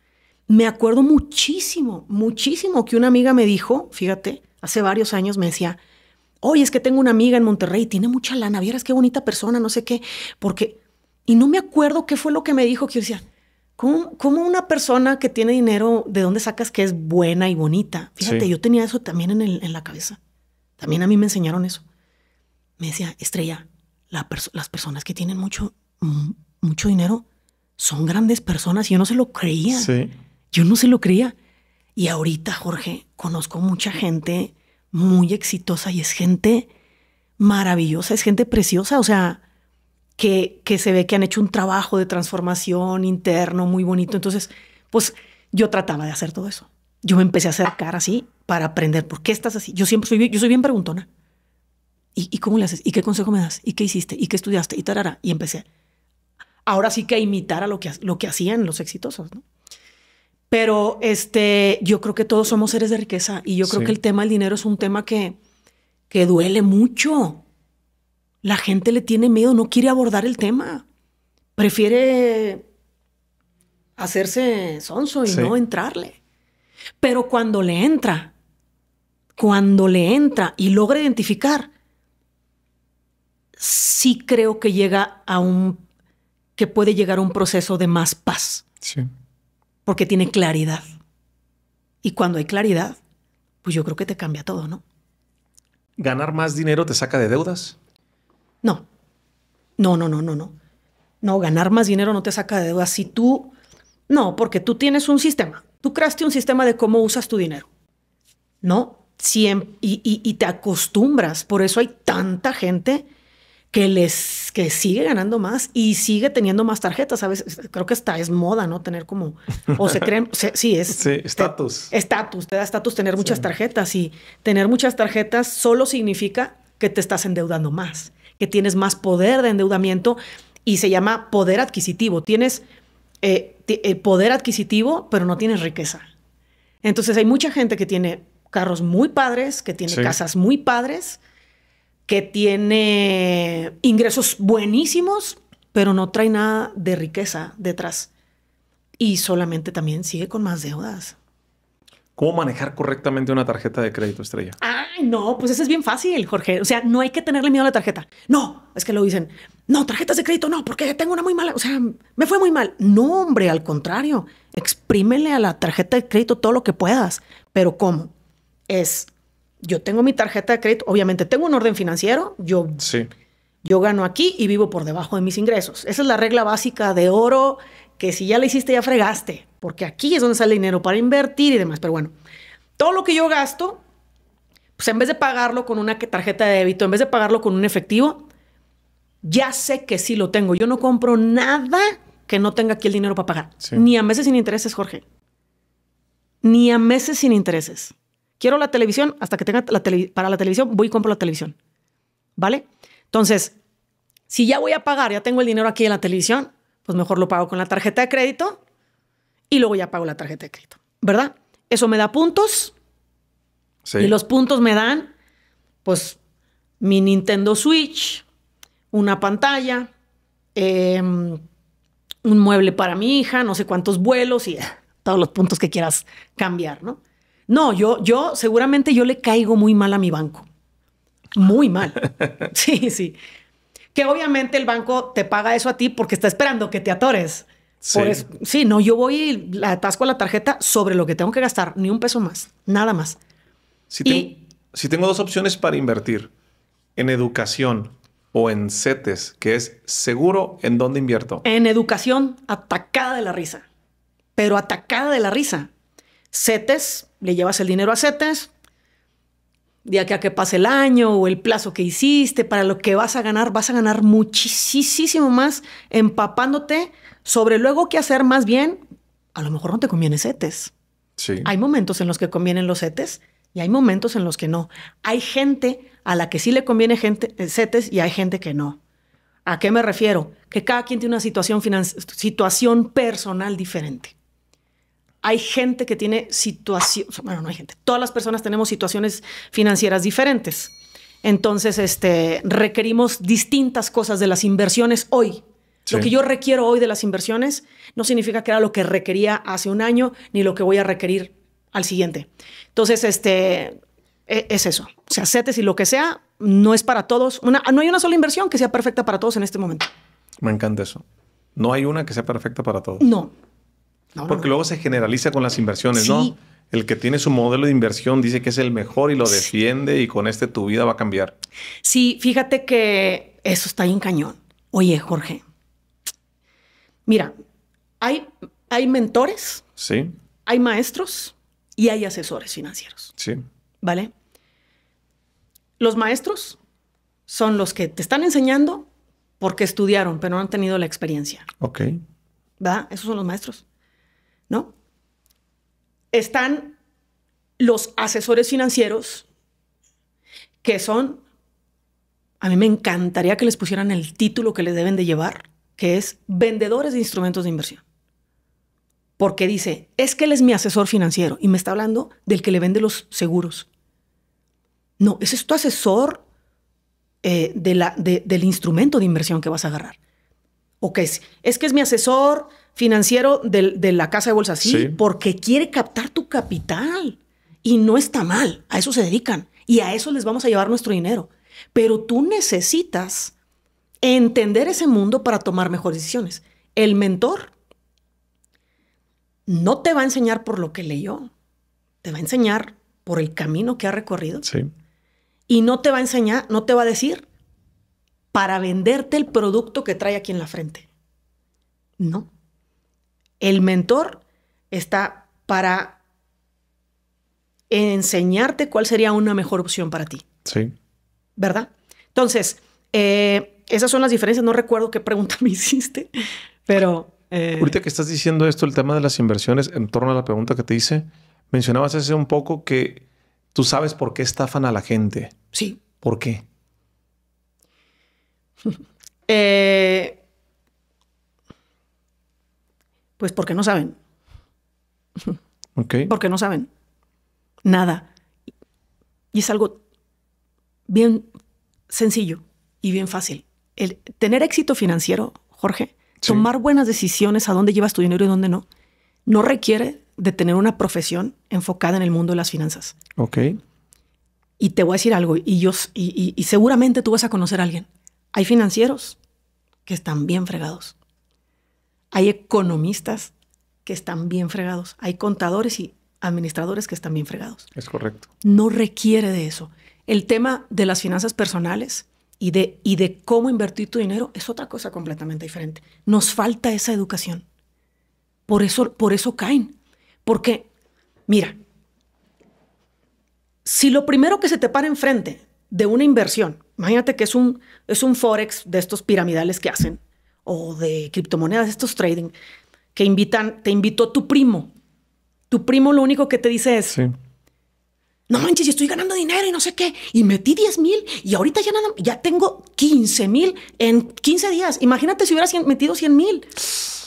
Me acuerdo muchísimo, muchísimo que una amiga me dijo, fíjate, hace varios años me decía, oye, es que tengo una amiga en Monterrey, tiene mucha lana, vieras qué bonita persona, no sé qué, porque... Y no me acuerdo qué fue lo que me dijo, que yo decía, ¿Cómo, una persona que tiene dinero, de dónde sacas que es buena y bonita? Fíjate, yo tenía eso también en la cabeza. También a mí me enseñaron eso. Me decía, Estrella, las personas que tienen mucho, mm, mucho dinero son grandes personas y yo no se lo creía. Yo no se lo creía. Y ahorita, Jorge, conozco mucha gente muy exitosa y es gente maravillosa, es gente preciosa, o sea, que se ve que han hecho un trabajo de transformación interno muy bonito. Entonces, pues yo trataba de hacer todo eso yo me empecé a acercar así para aprender por qué estás así. Yo siempre soy, yo soy bien preguntona. ¿Y, cómo le haces? ¿Y qué consejo me das? ¿Y qué hiciste? ¿Y qué estudiaste? Y tarara. Y empecé. Ahora sí que a imitar a lo que, lo que hacían los exitosos, Pero este, yo creo que todos somos seres de riqueza y yo creo que el tema del dinero es un tema que, que duele mucho. La gente le tiene miedo, no quiere abordar el tema. Prefiere hacerse sonso y no entrarle. Pero cuando le entra, cuando le entra y logra identificar, sí creo que llega a un que puede llegar a un proceso de más paz. Sí. Porque tiene claridad. Y cuando hay claridad, pues yo creo que te cambia todo, ¿no? ¿Ganar más dinero te saca de deudas? No. No, no, no, no, no. No, ganar más dinero no te saca de deudas. Si tú no, porque tú tienes un sistema. Tú creaste un sistema de cómo usas tu dinero. No, y, te acostumbras. Por eso hay tanta gente que les que sigue ganando más y sigue teniendo más tarjetas. ¿sabes? Creo que esta es moda, ¿no? Tener como o se creen, sí, es estatus. estatus, te da estatus tener muchas tarjetas y tener muchas tarjetas solo significa que te estás endeudando más, que tienes más poder de endeudamiento y se llama poder adquisitivo. Tienes eh, eh, poder adquisitivo, pero no tiene riqueza. Entonces hay mucha gente que tiene carros muy padres, que tiene casas muy padres, que tiene ingresos buenísimos, pero no trae nada de riqueza detrás. Y solamente también sigue con más deudas. ¿Cómo manejar correctamente una tarjeta de crédito estrella? Ay, no, pues eso es bien fácil, Jorge. O sea, no hay que tenerle miedo a la tarjeta. No, es que lo dicen. No, tarjetas de crédito no, porque tengo una muy mala. O sea, me fue muy mal. No, hombre, al contrario. Exprímele a la tarjeta de crédito todo lo que puedas. Pero ¿cómo? Es, yo tengo mi tarjeta de crédito. Obviamente tengo un orden financiero. Yo, sí. yo gano aquí y vivo por debajo de mis ingresos. Esa es la regla básica de oro que si ya la hiciste, ya fregaste porque aquí es donde sale el dinero para invertir y demás. Pero bueno, todo lo que yo gasto, pues en vez de pagarlo con una tarjeta de débito, en vez de pagarlo con un efectivo, ya sé que sí lo tengo. Yo no compro nada que no tenga aquí el dinero para pagar. Ni a meses sin intereses, Jorge. Ni a meses sin intereses. Quiero la televisión hasta que tenga para la televisión, voy y compro la televisión. ¿Vale? Entonces, si ya voy a pagar, ya tengo el dinero aquí en la televisión, pues mejor lo pago con la tarjeta de crédito y luego ya pago la tarjeta de crédito, ¿verdad? Eso me da puntos. Sí. Y los puntos me dan, pues, mi Nintendo Switch, una pantalla, em, un mueble para mi hija, no sé cuántos vuelos y eh, todos los puntos que quieras cambiar, ¿no? No, yo, yo seguramente yo le caigo muy mal a mi banco. Muy mal. Sí, sí. Que obviamente el banco te paga eso a ti porque está esperando que te atores. Sí. no, yo voy la atasco a la tarjeta sobre lo que tengo que gastar, ni un peso más, nada más. Si, tengo dos opciones para invertir, en educación o en CETES, que es seguro, ¿en dónde invierto? En educación, atacada de la risa, pero atacada de la risa. CETES, le llevas el dinero a CETES, de aquí a que pase el año o el plazo que hiciste, para lo que vas a ganar, vas a ganar muchísimo más empapándote sobre luego qué hacer más bien, a lo mejor no te conviene setes Sí. Hay momentos en los que convienen los setes y hay momentos en los que no. Hay gente a la que sí le conviene gente, CETES eh, y hay gente que no. ¿A qué me refiero? Que cada quien tiene una situación, situación personal diferente. Hay gente que tiene situación, bueno, no hay gente, todas las personas tenemos situaciones financieras diferentes. Entonces, este, requerimos distintas cosas de las inversiones hoy lo que yo requiero hoy de las inversiones no significa que era lo que requería hace un año ni lo que voy a requerir al siguiente. Entonces, este e, es eso. O sea, CETES y lo que sea, no es para todos. no hay una sola inversión que sea perfecta para todos en este momento. Me encanta eso. No hay una que sea perfecta para todos. No. Porque luego se generaliza con las inversiones, ¿no? El que tiene su modelo de inversión dice que es el mejor y lo defiende y con este tu vida va a cambiar. Sí, fíjate que eso está ahí en cañón. Oye, Jorge, Mira, hay, hay mentores, sí. hay maestros y hay asesores financieros. Sí. ¿Vale? Los maestros son los que te están enseñando porque estudiaron, pero no han tenido la experiencia. Ok. ¿Va? Esos son los maestros. ¿No? Están los asesores financieros que son, a mí me encantaría que les pusieran el título que les deben de llevar, que es vendedores de instrumentos de inversión. Porque dice, es que él es mi asesor financiero y me está hablando del que le vende los seguros. No, ese es tu asesor eh, de la, del instrumento de inversión que vas a agarrar. ¿O qué es? Es que es mi asesor financiero de, de la casa de bolsa. sí, porque quiere captar tu capital. Y no está mal. A eso se dedican. Y a eso les vamos a llevar nuestro dinero. Pero tú necesitas entender ese mundo para tomar mejores decisiones. El mentor no te va a enseñar por lo que leyó, te va a enseñar por el camino que ha recorrido. Sí. Y no te va a enseñar, no te va a decir para venderte el producto que trae aquí en la frente. No. El mentor está para enseñarte cuál sería una mejor opción para ti. Sí. ¿Verdad? Entonces, eh, esas son las diferencias. No recuerdo qué pregunta me hiciste, pero... Eh, Ahorita que estás diciendo esto, el tema de las inversiones, en torno a la pregunta que te hice, mencionabas hace un poco que tú sabes por qué estafan a la gente. Sí. ¿Por qué? Eh, pues porque no saben. Okay. Porque no saben nada. Y es algo bien sencillo y bien fácil el tener éxito financiero, Jorge, tomar buenas decisiones a dónde llevas tu dinero y dónde no, no requiere de tener una profesión enfocada en el mundo de las finanzas. Ok. Y te voy a decir algo, y, yo, y, y, y seguramente tú vas a conocer a alguien. Hay financieros que están bien fregados. Hay economistas que están bien fregados. Hay contadores y administradores que están bien fregados. Es correcto. No requiere de eso. El tema de las finanzas personales y de, y de cómo invertir tu dinero es otra cosa completamente diferente. Nos falta esa educación. Por eso, por eso caen. Porque, mira, si lo primero que se te para enfrente de una inversión, imagínate que es un, es un forex de estos piramidales que hacen, o de criptomonedas, estos trading, que invitan, te invitó tu primo. Tu primo lo único que te dice es, no manches, y estoy ganando dinero y no sé qué. Y metí 10 mil y ahorita ya, nada, ya tengo 15 mil en 15 días. Imagínate si hubiera metido 100 mil,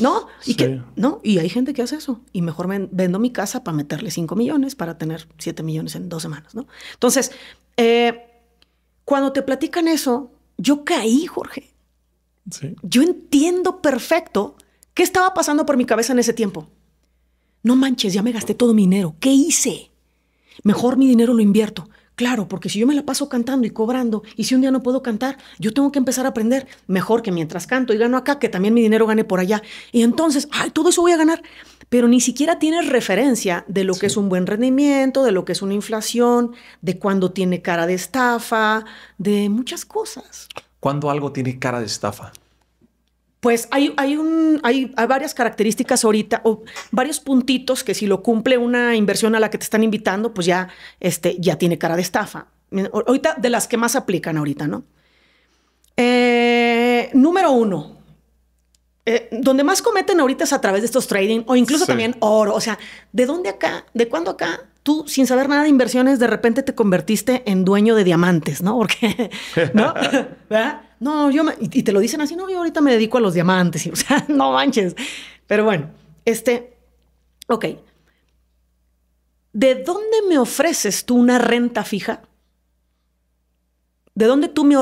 ¿no? Y que, ¿no? Y hay gente que hace eso. Y mejor vendo mi casa para meterle 5 millones, para tener 7 millones en dos semanas, ¿no? Entonces, eh, cuando te platican eso, yo caí, Jorge. Sí. Yo entiendo perfecto qué estaba pasando por mi cabeza en ese tiempo. No manches, ya me gasté todo mi dinero. ¿Qué hice? Mejor mi dinero lo invierto. Claro, porque si yo me la paso cantando y cobrando, y si un día no puedo cantar, yo tengo que empezar a aprender. Mejor que mientras canto y gano acá, que también mi dinero gane por allá. Y entonces, ay, todo eso voy a ganar. Pero ni siquiera tienes referencia de lo que es un buen rendimiento, de lo que es una inflación, de cuando tiene cara de estafa, de muchas cosas. ¿Cuándo algo tiene cara de estafa? Pues hay, hay, un, hay, varias características ahorita, o varios puntitos que si lo cumple una inversión a la que te están invitando, pues ya, este, ya tiene cara de estafa. Ahorita, de las que más aplican ahorita, ¿no? Eh, número uno, eh, donde más cometen ahorita es a través de estos trading o incluso también oro. O sea, ¿de dónde acá? ¿De cuándo acá? Tú, sin saber nada de inversiones, de repente te convertiste en dueño de diamantes, ¿no? Porque, ¿no? ¿Verdad? no, yo, me, y, te lo dicen así, no, yo ahorita me dedico a los diamantes, y, o sea, no manches. Pero bueno, este, ok. ¿De dónde me ofreces tú una renta fija? ¿De dónde tú me,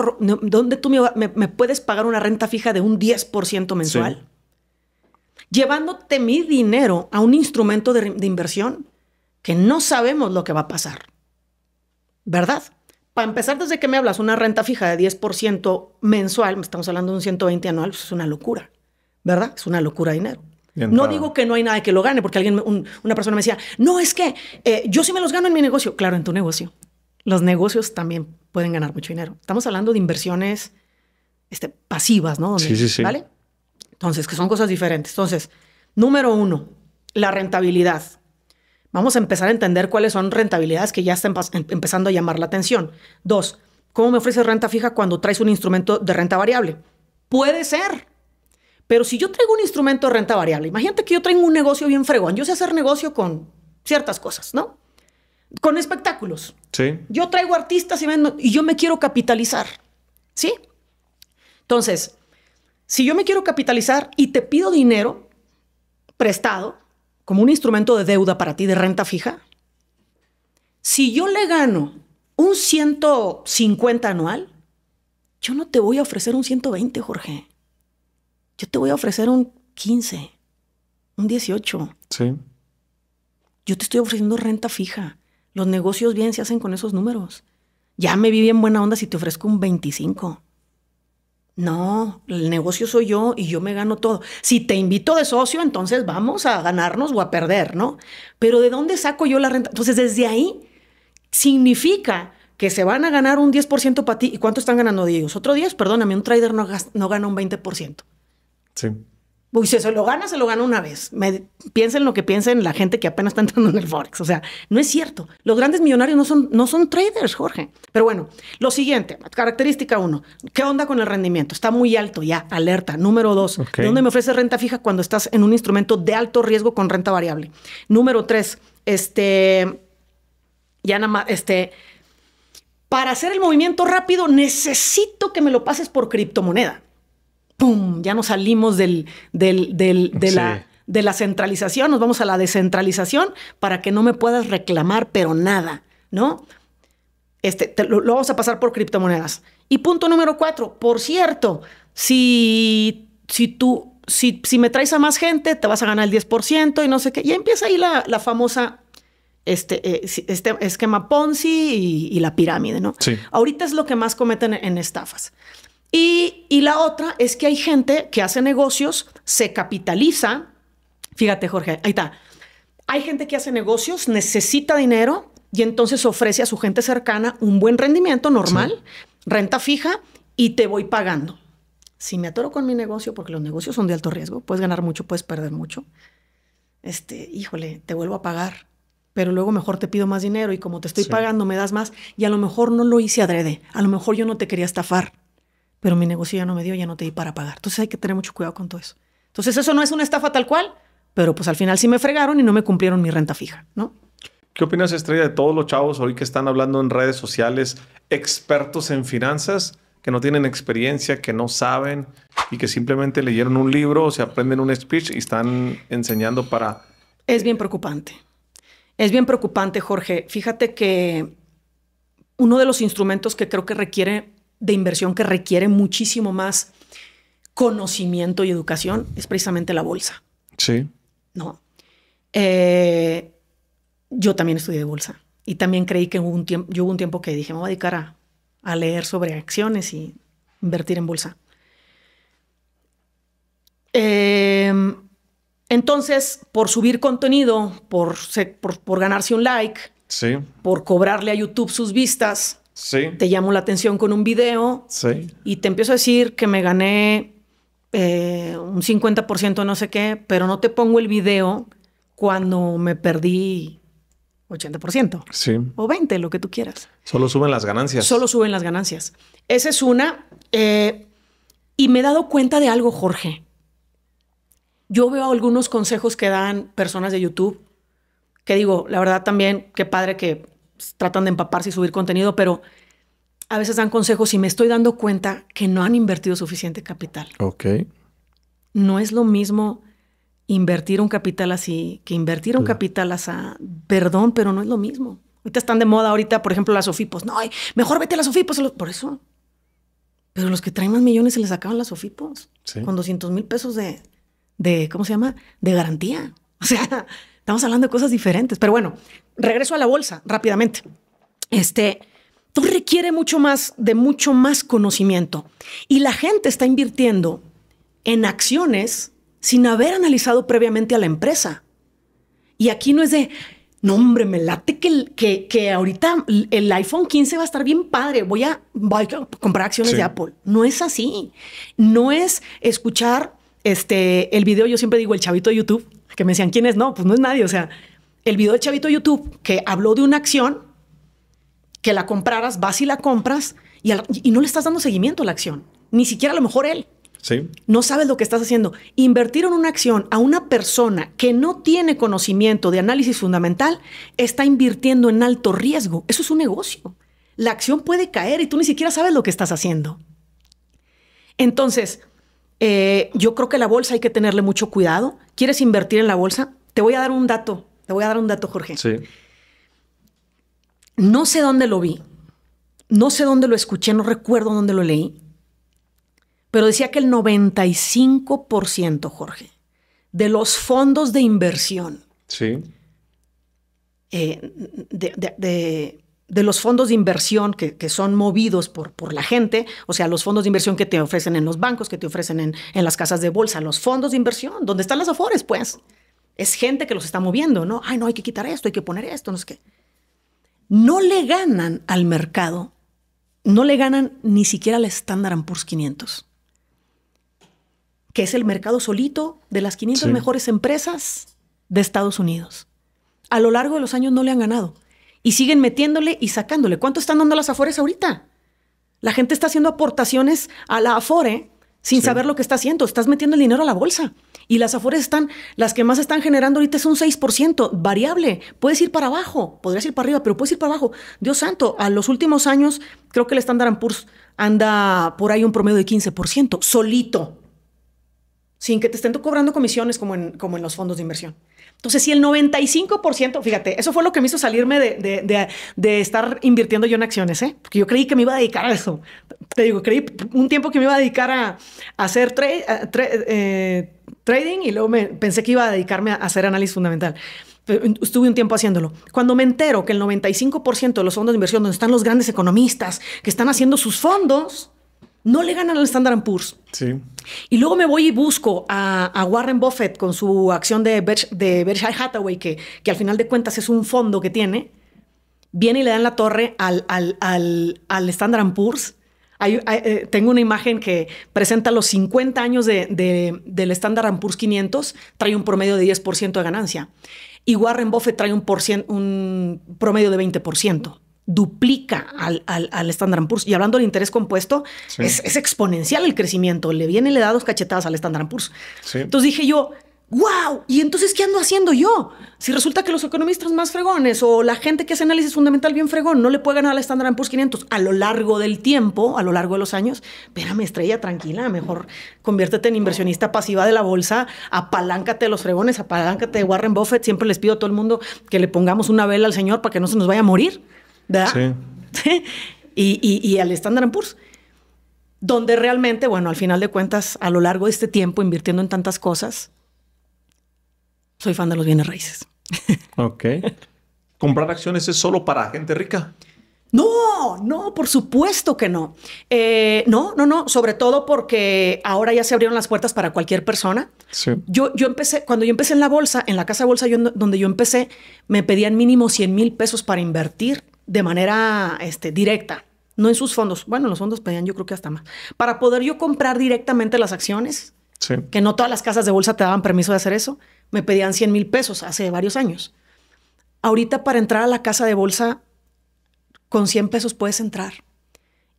tú me, puedes pagar una renta fija de un 10% mensual? llevándote mi dinero a un instrumento de, de, inversión que no sabemos lo que va a pasar. ¿Verdad? para empezar, desde que me hablas, una renta fija de 10% mensual, estamos hablando de un 120 anual, pues es una locura, ¿verdad? Es una locura de dinero. no digo que no hay nada que lo gane, porque alguien, una persona me decía, no, es que eh, yo sí me los gano en mi negocio. Claro, en tu negocio. Los negocios también pueden ganar mucho dinero. Estamos hablando de inversiones este, pasivas, ¿no? sí, sí, sí. ¿Vale? Entonces, que son cosas diferentes. Entonces, número uno, la rentabilidad. Vamos a empezar a entender cuáles son rentabilidades que ya están em-, empezando a llamar la atención. Dos, ¿cómo me ofreces renta fija cuando traes un instrumento de renta variable? Puede ser. Pero si yo traigo un instrumento de renta variable, imagínate que yo traigo un negocio bien fregón. Yo sé hacer negocio con ciertas cosas, ¿no? Con espectáculos. Sí. Yo traigo artistas y yo me quiero capitalizar. ¿Sí? Entonces, si yo me quiero capitalizar y te pido dinero prestado, como un instrumento de deuda para ti, de renta fija, si yo le gano un 150 anual, yo no te voy a ofrecer un 120, Jorge. Yo te voy a ofrecer un 15, un 18. Sí. Yo te estoy ofreciendo renta fija. Los negocios bien se hacen con esos números. Ya me vi bien buena onda si te ofrezco un 25. No, el negocio soy yo y yo me gano todo. Si te invito de socio, entonces vamos a ganarnos o a perder, ¿no? Pero ¿de dónde saco yo la renta? Entonces, desde ahí significa que se van a ganar un 10% para ti. ¿Y cuánto están ganando ellos? Otro 10, perdóname, un trader no, no gana un 20%. Sí. Uy, si se lo gana, se lo gana una vez. Me, piensen lo que piensen la gente que apenas está entrando en el Forex. O sea, no es cierto. Los grandes millonarios no son, no son traders, Jorge. Pero bueno, lo siguiente, característica uno, ¿qué onda con el rendimiento? Está muy alto ya, alerta. Número dos, ¿De ¿dónde me ofreces renta fija cuando estás en un instrumento de alto riesgo con renta variable? Número tres, este, ya nada más, este, para hacer el movimiento rápido necesito que me lo pases por criptomoneda. ¡pum! Ya nos salimos del, de, la, de la centralización, nos vamos a la descentralización para que no me puedas reclamar, pero nada, ¿no? Este, lo, vamos a pasar por criptomonedas. Y punto número cuatro, por cierto, si, si tú, si, me traes a más gente, te vas a ganar el 10% y no sé qué. Ya empieza ahí la, la famosa este, eh, este esquema Ponzi y, y, la pirámide, ¿no? Sí. Ahorita es lo que más cometen en estafas. Y, la otra es que hay gente que hace negocios, se capitaliza. Fíjate, Jorge, ahí está. Hay gente que hace negocios, necesita dinero y entonces ofrece a su gente cercana un buen rendimiento normal, renta fija y te voy pagando. Si me atoro con mi negocio, porque los negocios son de alto riesgo, puedes ganar mucho, puedes perder mucho. Este, híjole, te vuelvo a pagar, pero luego mejor te pido más dinero y como te estoy pagando me das más y a lo mejor no lo hice adrede, a lo mejor yo no te quería estafar pero mi negocio ya no me dio, ya no te di para pagar. Entonces hay que tener mucho cuidado con todo eso. Entonces eso no es una estafa tal cual, pero pues al final sí me fregaron y no me cumplieron mi renta fija, ¿no? ¿Qué opinas, Estrella, de todos los chavos hoy que están hablando en redes sociales, expertos en finanzas, que no tienen experiencia, que no saben y que simplemente leyeron un libro o se aprenden un speech y están enseñando para... Es bien preocupante. Es bien preocupante, Jorge. Fíjate que uno de los instrumentos que creo que requiere de inversión que requiere muchísimo más conocimiento y educación es precisamente la bolsa. Sí. No. Eh, yo también estudié bolsa y también creí que hubo un tiempo, yo hubo un tiempo que dije, me voy a dedicar a, leer sobre acciones y invertir en bolsa. Em, entonces, por subir contenido, por, por ganarse un like, sí. por cobrarle a YouTube sus vistas, te llamo la atención con un video. Y te empiezo a decir que me gané eh, un 50% no sé qué, pero no te pongo el video cuando me perdí 80%. Sí. O 20, lo que tú quieras. Solo suben las ganancias. Solo suben las ganancias. Esa es una. Eh, y me he dado cuenta de algo, Jorge. Yo veo algunos consejos que dan personas de YouTube que digo, la verdad también, qué padre que pues, tratan de empaparse y subir contenido, pero a veces dan consejos y me estoy dando cuenta que no han invertido suficiente capital. Ok. No es lo mismo invertir un capital así que invertir un capital así. Perdón, pero no es lo mismo. Ahorita están de moda ahorita, por ejemplo, las Sofipos. No, mejor vete a las Sofipos. Por eso. Pero los que traen más millones se les acaban las Sofipos. Con 200 mil pesos de, de, ¿cómo se llama? De garantía. O sea, estamos hablando de cosas diferentes. Pero bueno, regreso a la bolsa rápidamente. Este, todo requiere mucho más de mucho más conocimiento y la gente está invirtiendo en acciones sin haber analizado previamente a la empresa. Y aquí no es de, no hombre, me late que, que, que ahorita el iPhone 15 va a estar bien padre, voy a, comprar acciones de Apple. No es así. No es escuchar este, el video, yo siempre digo, el chavito de YouTube, que me decían, ¿quién es? No, pues no es nadie. O sea, el video de chavito YouTube que habló de una acción, que la compraras, vas y la compras y, no le estás dando seguimiento a la acción. Ni siquiera a lo mejor él. Sí. No sabes lo que estás haciendo. Invertir en una acción a una persona que no tiene conocimiento de análisis fundamental está invirtiendo en alto riesgo. Eso es un negocio. La acción puede caer y tú ni siquiera sabes lo que estás haciendo. Entonces, eh, yo creo que la bolsa hay que tenerle mucho cuidado. ¿Quieres invertir en la bolsa? Te voy a dar un dato te voy a dar un dato, Jorge. Sí. No sé dónde lo vi, no sé dónde lo escuché, no recuerdo dónde lo leí, pero decía que el 95%, Jorge, de los fondos de inversión. Sí. Eh, de, los fondos de inversión que, son movidos por, por, la gente, o sea, los fondos de inversión que te ofrecen en los bancos, que te ofrecen en, las casas de bolsa, los fondos de inversión, ¿Dónde están las afores, pues es gente que los está moviendo, ¿no? Ay, no, hay que quitar esto, hay que poner esto, no sé qué. No le ganan al mercado, no le ganan ni siquiera al Standard Poor's 500, que es el mercado solito de las 500 mejores empresas de Estados Unidos. A lo largo de los años no le han ganado y siguen metiéndole y sacándole. ¿Cuánto están dando las afores ahorita? La gente está haciendo aportaciones a la afore sin saber lo que está haciendo. Estás metiendo el dinero a la bolsa. Y las afores están, las que más están generando ahorita es un 6%, variable. Puedes ir para abajo, podrías ir para arriba, pero puedes ir para abajo. Dios santo, a los últimos años, creo que el estándar anda por ahí un promedio de 15%, solito. Sin que te estén cobrando comisiones como en, como en los fondos de inversión. Entonces, si el 95%, fíjate, eso fue lo que me hizo salirme de, de, de, estar invirtiendo yo en acciones, ¿eh? Porque yo creí que me iba a dedicar a eso. Te digo, creí un tiempo que me iba a dedicar a, hacer eh, trading y luego me, pensé que iba a dedicarme a hacer análisis fundamental. Estuve un tiempo haciéndolo. Cuando me entero que el 95% de los fondos de inversión, donde están los grandes economistas que están haciendo sus fondos, no le ganan al Standard Poor's. Sí. Y luego me voy y busco a, Warren Buffett con su acción de, Berkshire Hathaway, que, que, al final de cuentas es un fondo que tiene. Viene y le dan la torre al, al, al, al Standard Poor's. Eh, tengo una imagen que presenta los 50 años del Standard Poor's 500, trae un promedio de 10% de ganancia. Y Warren Buffett trae un, un promedio de 20% duplica al, al, al, Standard Poor's. Y hablando del interés compuesto, es, exponencial el crecimiento. Le viene le da dos cachetadas al Standard Poor's. Entonces dije yo, wow, ¿y entonces qué ando haciendo yo? Si resulta que los economistas más fregones o la gente que hace análisis fundamental bien fregón no le puede ganar al Standard Poor's 500 a lo largo del tiempo, a lo largo de los años, espérame estrella, tranquila, mejor conviértete en inversionista pasiva de la bolsa, apaláncate de los fregones, apaláncate de Warren Buffett, siempre les pido a todo el mundo que le pongamos una vela al señor para que no se nos vaya a morir. Sí. y, y, y, al Standard Poor's, donde realmente, bueno, al final de cuentas, a lo largo de este tiempo, invirtiendo en tantas cosas, soy fan de los bienes raíces. ok. ¿Comprar acciones es solo para gente rica? No, no, por supuesto que no. Eh, no, no, no, sobre todo porque ahora ya se abrieron las puertas para cualquier persona. Yo, yo empecé, cuando yo empecé en la bolsa, en la casa bolsa donde yo empecé, me pedían mínimo 100 mil pesos para invertir de manera este, directa, no en sus fondos. Bueno, los fondos pedían yo creo que hasta más. Para poder yo comprar directamente las acciones, que no todas las casas de bolsa te daban permiso de hacer eso, me pedían 100 mil pesos hace varios años. Ahorita para entrar a la casa de bolsa, con 100 pesos puedes entrar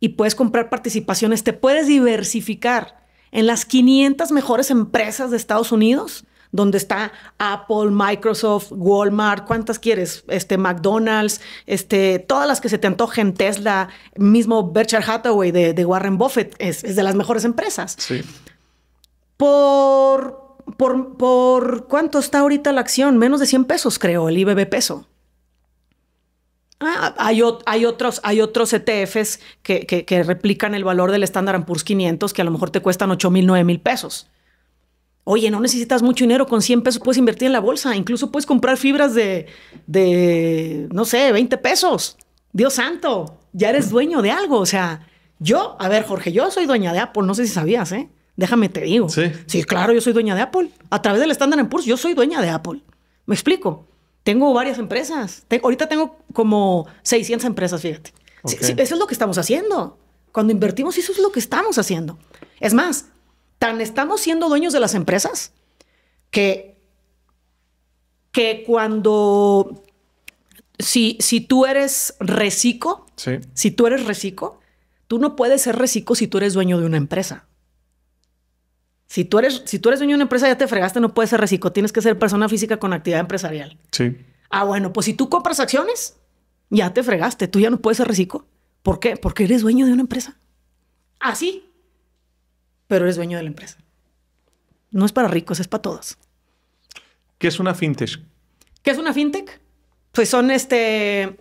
y puedes comprar participaciones, te puedes diversificar en las 500 mejores empresas de Estados Unidos donde está Apple, Microsoft, Walmart, ¿cuántas quieres? Este, McDonald's, este, todas las que se te antojen, Tesla, mismo Berkshire Hathaway de, Warren Buffett, es, de las mejores empresas. Sí. Por, por, cuánto está ahorita la acción, menos de 100 pesos, creo, el IBB peso. Ah, hay, hay, otros, hay otros ETFs que, replican el valor del Standard Poor's 500 que a lo mejor te cuestan 8 mil, 9 mil pesos. Oye, no necesitas mucho dinero, con 100 pesos puedes invertir en la bolsa, incluso puedes comprar fibras de, de, no sé, 20 pesos. Dios santo, ya eres dueño de algo. O sea, yo, a ver, Jorge, yo soy dueña de Apple, no sé si sabías, ¿eh? Déjame te digo. Sí. claro, yo soy dueña de Apple. A través del Standard Poor's, yo soy dueña de Apple. ¿Me explico? Tengo varias empresas. ahorita tengo como 600 empresas, fíjate. eso es lo que estamos haciendo. Cuando invertimos, eso es lo que estamos haciendo. Es más, tan estamos siendo dueños de las empresas que, que cuando, si, si tú eres reciclo, si tú eres reciclo, tú no puedes ser reciclo si tú eres dueño de una empresa. Si tú, eres, si tú eres dueño de una empresa, ya te fregaste, no puedes ser reciclo. Tienes que ser persona física con actividad empresarial. Sí. Ah, bueno, pues si tú compras acciones, ya te fregaste. Tú ya no puedes ser reciclo. ¿Por qué? Porque eres dueño de una empresa. Así pero eres dueño de la empresa. No es para ricos, es para todos. ¿Qué es una fintech? ¿Qué es una fintech? Pues son este,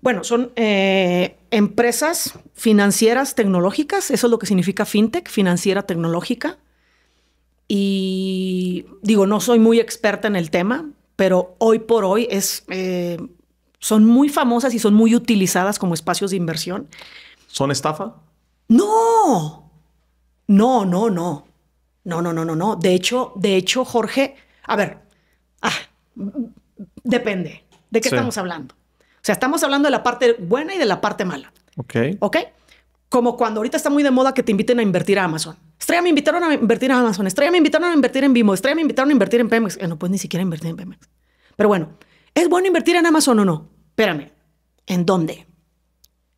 bueno, son eh, empresas financieras tecnológicas. Eso es lo que significa fintech, financiera tecnológica. Y digo, no soy muy experta en el tema, pero hoy por hoy es, eh, son muy famosas y son muy utilizadas como espacios de inversión. ¿Son estafa? No. No, no, no. No, no, no, no, no. De hecho, de hecho, Jorge, a ver, ah, depende. ¿De qué estamos hablando? O sea, estamos hablando de la parte buena y de la parte mala. Ok. Ok. Como cuando ahorita está muy de moda que te inviten a invertir a Amazon. Estrella me invitaron a invertir a Amazon. Estrella me invitaron a invertir en Vimo. Estrella me invitaron a invertir en Pemex. Eh, no puedes ni siquiera invertir en Pemex. Pero bueno, ¿es bueno invertir en Amazon o no? Espérame. ¿En dónde?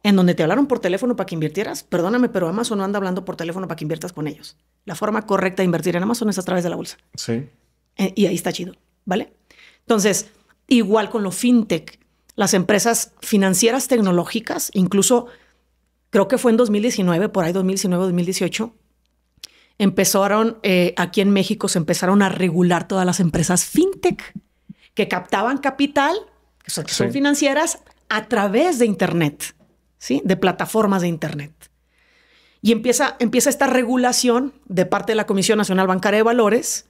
en donde te hablaron por teléfono para que invirtieras, perdóname, pero Amazon no anda hablando por teléfono para que inviertas con ellos. La forma correcta de invertir en Amazon es a través de la bolsa. Sí. Eh, y ahí está chido, ¿vale? Entonces, igual con lo fintech, las empresas financieras tecnológicas, incluso creo que fue en 2019, por ahí 2019, 2018, empezaron, eh, aquí en México se empezaron a regular todas las empresas fintech que captaban capital, que son, financieras, a través de Internet de plataformas de Internet. Y empieza, empieza esta regulación de parte de la Comisión Nacional Bancaria de Valores,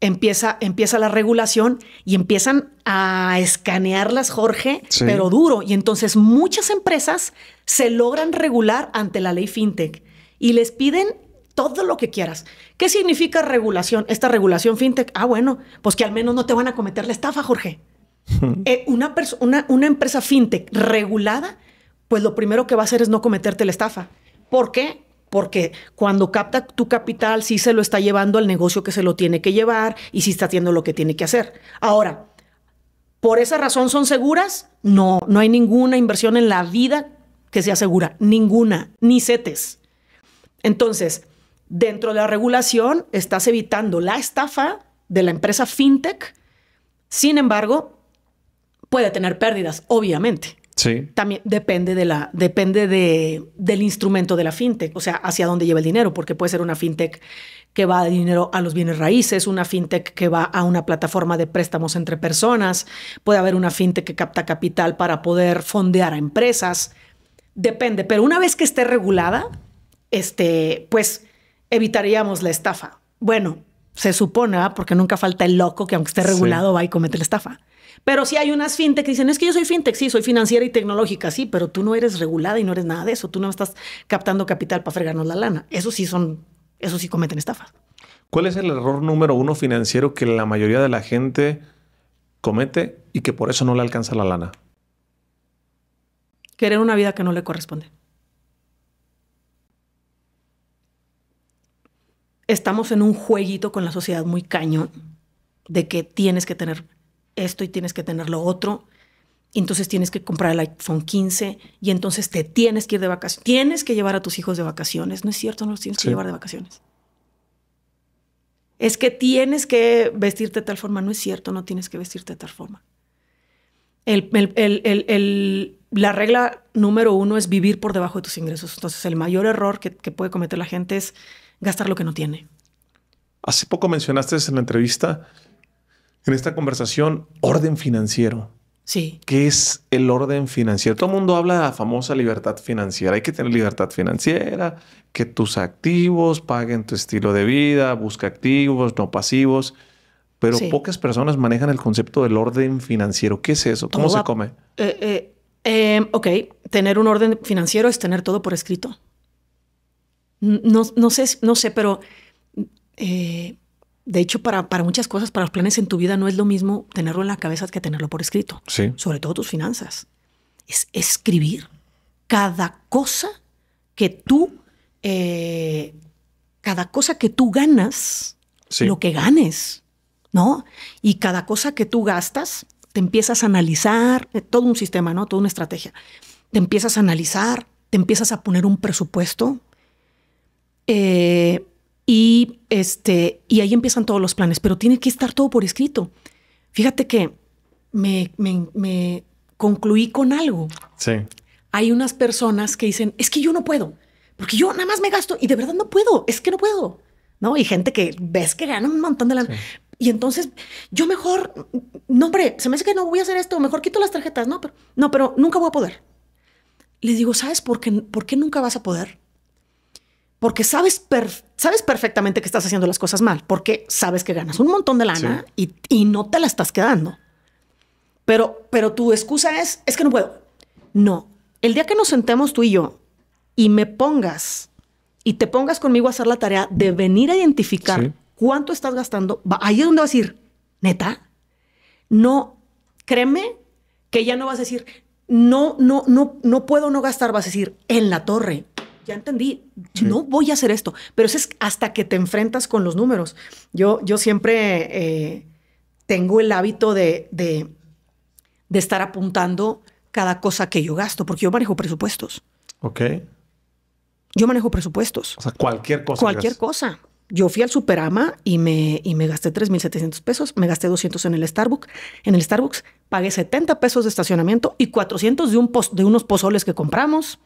empieza, empieza la regulación y empiezan a escanearlas, Jorge, pero duro. Y entonces muchas empresas se logran regular ante la ley fintech y les piden todo lo que quieras. ¿Qué significa regulación? Esta regulación fintech, ah, bueno, pues que al menos no te van a cometer la estafa, Jorge. Eh, una empresa fintech regulada pues lo primero que va a hacer es no cometerte la estafa. ¿Por qué? porque cuando capta tu capital sí se lo está llevando al negocio que se lo tiene que llevar y sí está haciendo lo que tiene que hacer. Ahora, ¿por esa razón son seguras? No, no hay ninguna inversión en la vida que sea segura, ninguna, ni setes. Entonces, dentro de la regulación estás evitando la estafa de la empresa fintech, sin embargo, puede tener pérdidas, obviamente. También depende, de la, depende de, del instrumento de la fintech, o sea, hacia dónde lleva el dinero, porque puede ser una fintech que va de dinero a los bienes raíces, una fintech que va a una plataforma de préstamos entre personas, puede haber una fintech que capta capital para poder fondear a empresas, depende, pero una vez que esté regulada, este, pues evitaríamos la estafa. Bueno, se supone, porque nunca falta el loco que aunque esté regulado va y comete la estafa. Pero si hay unas fintech que dicen, es que yo soy fintech, sí, soy financiera y tecnológica, sí, pero tú no eres regulada y no eres nada de eso. Tú no estás captando capital para fregarnos la lana. Eso sí son, eso sí cometen estafas. ¿Cuál es el error número uno financiero que la mayoría de la gente comete y que por eso no le alcanza la lana? Querer una vida que no le corresponde. Estamos en un jueguito con la sociedad muy cañón de que tienes que tener esto y tienes que tener lo otro. entonces tienes que comprar el iPhone 15 y entonces te tienes que ir de vacaciones. Tienes que llevar a tus hijos de vacaciones. No es cierto, no los tienes que llevar de vacaciones. Es que tienes que vestirte de tal forma. No es cierto, no tienes que vestirte de tal forma. la regla número uno es vivir por debajo de tus ingresos. Entonces, el mayor error que, que puede cometer la gente es gastar lo que no tiene. Hace poco mencionaste en la entrevista en esta conversación orden financiero. Sí. ¿Qué es el orden financiero? Todo el mundo habla de la famosa libertad financiera. Hay que tener libertad financiera, que tus activos paguen tu estilo de vida, busca activos, no pasivos. Pero pocas personas manejan el concepto del orden financiero. ¿Qué es eso? ¿Cómo se come? Eh, eh, em, ok, tener un orden financiero es tener todo por escrito. No, no sé, no sé, pero eh, de hecho, para, para, muchas cosas, para los planes en tu vida, no es lo mismo tenerlo en la cabeza que tenerlo por escrito. Sí. Sobre todo tus finanzas. Es escribir cada cosa que tú, eh, cada cosa que tú ganas, lo que ganes, ¿no? Y cada cosa que tú gastas, te empiezas a analizar, eh, todo un sistema, ¿no? Toda una estrategia. Te empiezas a analizar, te empiezas a poner un presupuesto. Eh, y, este, y ahí empiezan todos los planes, pero tiene que estar todo por escrito. Fíjate que me, concluí con algo. Sí. Hay unas personas que dicen, es que yo no puedo, porque yo nada más me gasto y de verdad no puedo, es que no puedo. ¿No? Y gente que ves que gana un montón de la... Y entonces yo mejor, no, hombre, se me hace que no voy a hacer esto, mejor quito las tarjetas, no, pero, no, pero nunca voy a poder. Les digo, ¿sabes por qué, por qué nunca vas a poder? porque sabes, sabes perfectamente que estás haciendo las cosas mal, porque sabes que ganas un montón de lana y, no te la estás quedando. Pero, pero tu excusa es, es que no puedo. No, el día que nos sentemos tú y yo y me pongas y te pongas conmigo a hacer la tarea de venir a identificar cuánto estás gastando, ahí es donde vas a decir, neta, no, créeme que ya no vas a decir, no, no, no, no puedo no gastar, vas a decir, en la torre, ya entendí, no voy a hacer esto, pero eso es hasta que te enfrentas con los números. Yo, yo siempre eh, tengo el hábito de, de, estar apuntando cada cosa que yo gasto, porque yo manejo presupuestos. Ok. Yo manejo presupuestos. O sea, cualquier cosa. Cualquier cosa. Yo fui al Superama y me, y me gasté 3.700 pesos, me gasté 200 en el Starbucks, en el Starbucks pagué 70 pesos de estacionamiento y 400 de, un de unos pozoles que compramos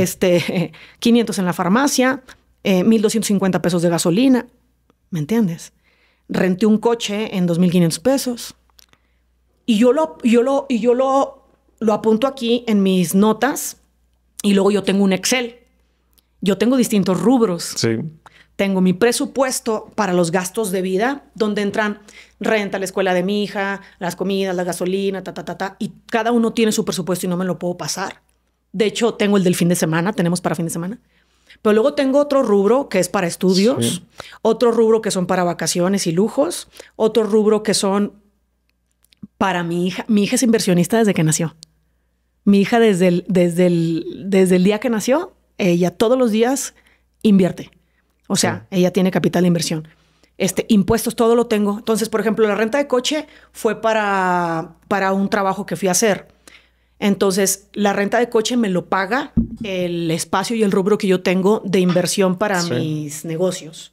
este, 500 en la farmacia, eh, 1.250 pesos de gasolina, ¿me entiendes? Renté un coche en 2.500 pesos. Y yo lo, yo lo, y yo lo, lo apunto aquí en mis notas y luego yo tengo un Excel. Yo tengo distintos rubros. Sí. Tengo mi presupuesto para los gastos de vida, donde entran renta, la escuela de mi hija, las comidas, la gasolina, ta, ta, ta, ta. Y cada uno tiene su presupuesto y no me lo puedo pasar. De hecho, tengo el del fin de semana, tenemos para fin de semana. Pero luego tengo otro rubro que es para estudios, otro rubro que son para vacaciones y lujos, otro rubro que son para mi hija. Mi hija es inversionista desde que nació. Mi hija desde el, desde desde el día que nació, ella todos los días invierte. O sea, ella tiene capital de inversión. Este, impuestos, todo lo tengo. Entonces, por ejemplo, la renta de coche fue para, para un trabajo que fui a hacer. Entonces, la renta de coche me lo paga el espacio y el rubro que yo tengo de inversión para mis negocios.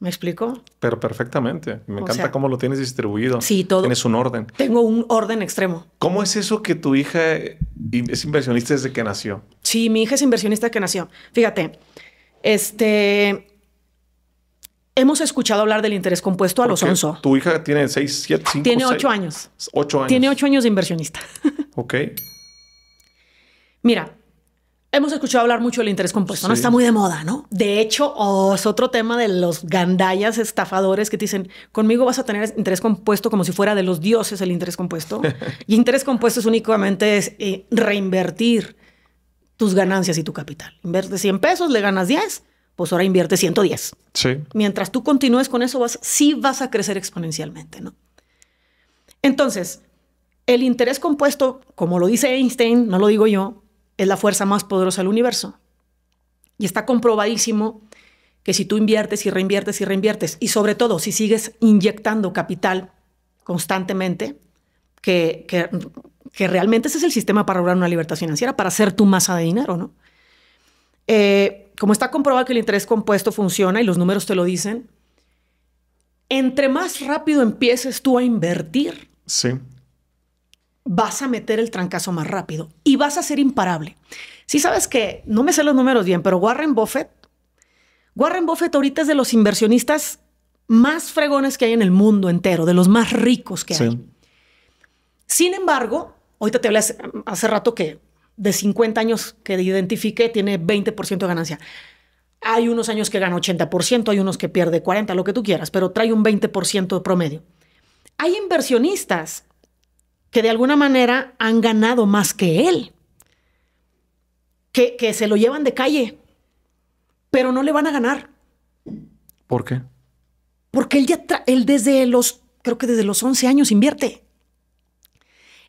¿Me explico? Pero perfectamente. Me encanta cómo lo tienes distribuido. Sí, todo. Tienes un orden. Tengo un orden extremo. ¿Cómo es eso que tu hija es inversionista desde que nació? Sí, mi hija es inversionista desde que nació. Fíjate, este, hemos escuchado hablar del interés compuesto a los Tu hija tiene 6, 7, 5, Tiene 8 años. 8 años. Tiene 8 años de inversionista. ok. Mira, hemos escuchado hablar mucho del interés compuesto, ¿no? Está muy de moda, ¿no? De hecho, oh, es otro tema de los gandallas estafadores que te dicen, conmigo vas a tener interés compuesto como si fuera de los dioses el interés compuesto. y interés compuesto es únicamente eh, reinvertir tus ganancias y tu capital. Invertes 100 pesos, le ganas 10 pues ahora invierte 110. Sí. Mientras tú continúes con eso, vas, sí vas a crecer exponencialmente, ¿no? Entonces, el interés compuesto, como lo dice Einstein, no lo digo yo, es la fuerza más poderosa del universo. Y está comprobadísimo que si tú inviertes y reinviertes y reinviertes, y sobre todo si sigues inyectando capital constantemente, que, que, realmente ese es el sistema para lograr una libertad financiera, para hacer tu masa de dinero, ¿no? Eh, como está comprobado que el interés compuesto funciona y los números te lo dicen, entre más rápido empieces tú a invertir, sí. vas a meter el trancazo más rápido y vas a ser imparable. Si sí sabes que, no me sé los números bien, pero Warren Buffett, Warren Buffett ahorita es de los inversionistas más fregones que hay en el mundo entero, de los más ricos que hay. Sin embargo, ahorita te hablé hace rato que de 50 años que identifique tiene 20% de ganancia. Hay unos años que gana 80%, hay unos que pierde 40%, lo que tú quieras, pero trae un 20% de promedio. Hay inversionistas que de alguna manera han ganado más que él, que, se lo llevan de calle, pero no le van a ganar. ¿Por qué? Porque él ya, él desde los, creo que desde los 11 años invierte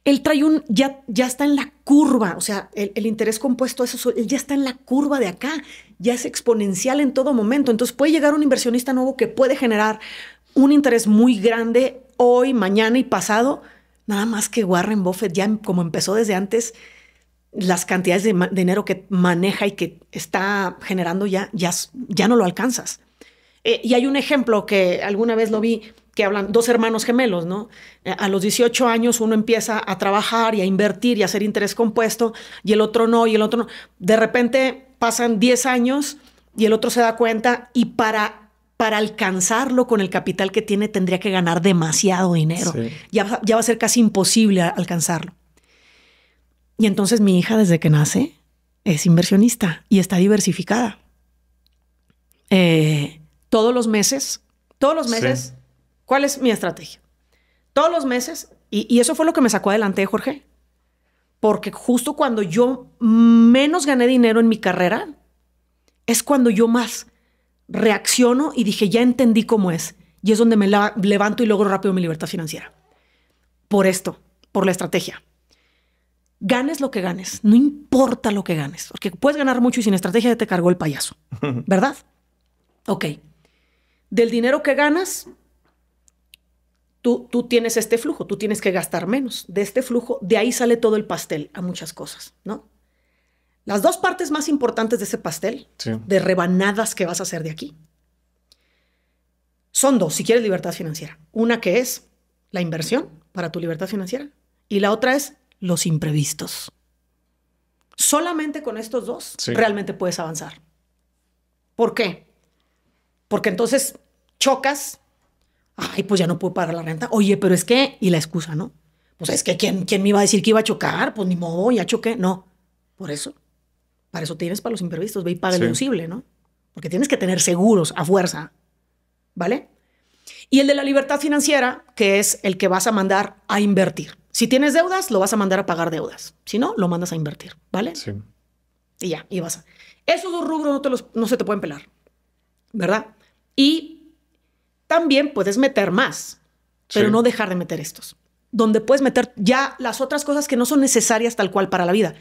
él trae un, ya, ya está en la curva, o sea, el, interés compuesto, eso, él ya está en la curva de acá, ya es exponencial en todo momento. Entonces puede llegar un inversionista nuevo que puede generar un interés muy grande hoy, mañana y pasado, nada más que Warren Buffett ya como empezó desde antes, las cantidades de, dinero que maneja y que está generando ya, ya, ya no lo alcanzas. Eh, y hay un ejemplo que alguna vez lo vi, que hablan dos hermanos gemelos, ¿no? A los 18 años uno empieza a trabajar y a invertir y a hacer interés compuesto y el otro no, y el otro no. De repente pasan 10 años y el otro se da cuenta y para, para alcanzarlo con el capital que tiene tendría que ganar demasiado dinero. Ya, ya va a ser casi imposible alcanzarlo. Y entonces mi hija desde que nace es inversionista y está diversificada. Eh, todos los meses, todos los meses. ¿Cuál es mi estrategia? Todos los meses, y, eso fue lo que me sacó adelante, Jorge, porque justo cuando yo menos gané dinero en mi carrera, es cuando yo más reacciono y dije, ya entendí cómo es. Y es donde me levanto y logro rápido mi libertad financiera. Por esto, por la estrategia. Ganes lo que ganes, no importa lo que ganes, porque puedes ganar mucho y sin estrategia te cargó el payaso, ¿verdad? Ok. Del dinero que ganas, Tú, tienes este flujo, tú tienes que gastar menos de este flujo, de ahí sale todo el pastel a muchas cosas, ¿no? Las dos partes más importantes de ese pastel, de rebanadas que vas a hacer de aquí, son dos, si quieres libertad financiera. Una que es la inversión para tu libertad financiera y la otra es los imprevistos. Solamente con estos dos realmente puedes avanzar. ¿Por qué? Porque entonces chocas ay, pues ya no puedo pagar la renta. Oye, pero es que, y la excusa, ¿no? Pues es que, ¿quién, me iba a decir que iba a chocar? Pues ni modo, ya choqué. No, por eso. Para eso tienes para los imprevistos, ve y paga el deducible, ¿no? Porque tienes que tener seguros a fuerza, ¿vale? Y el de la libertad financiera, que es el que vas a mandar a invertir. Si tienes deudas, lo vas a mandar a pagar deudas. Si no, lo mandas a invertir, ¿vale? Sí. Y ya, y vas a... Esos dos rubros no, te no se te pueden pelar, ¿verdad? Y también puedes meter más, pero no dejar de meter estos, donde puedes meter ya las otras cosas que no son necesarias tal cual para la vida.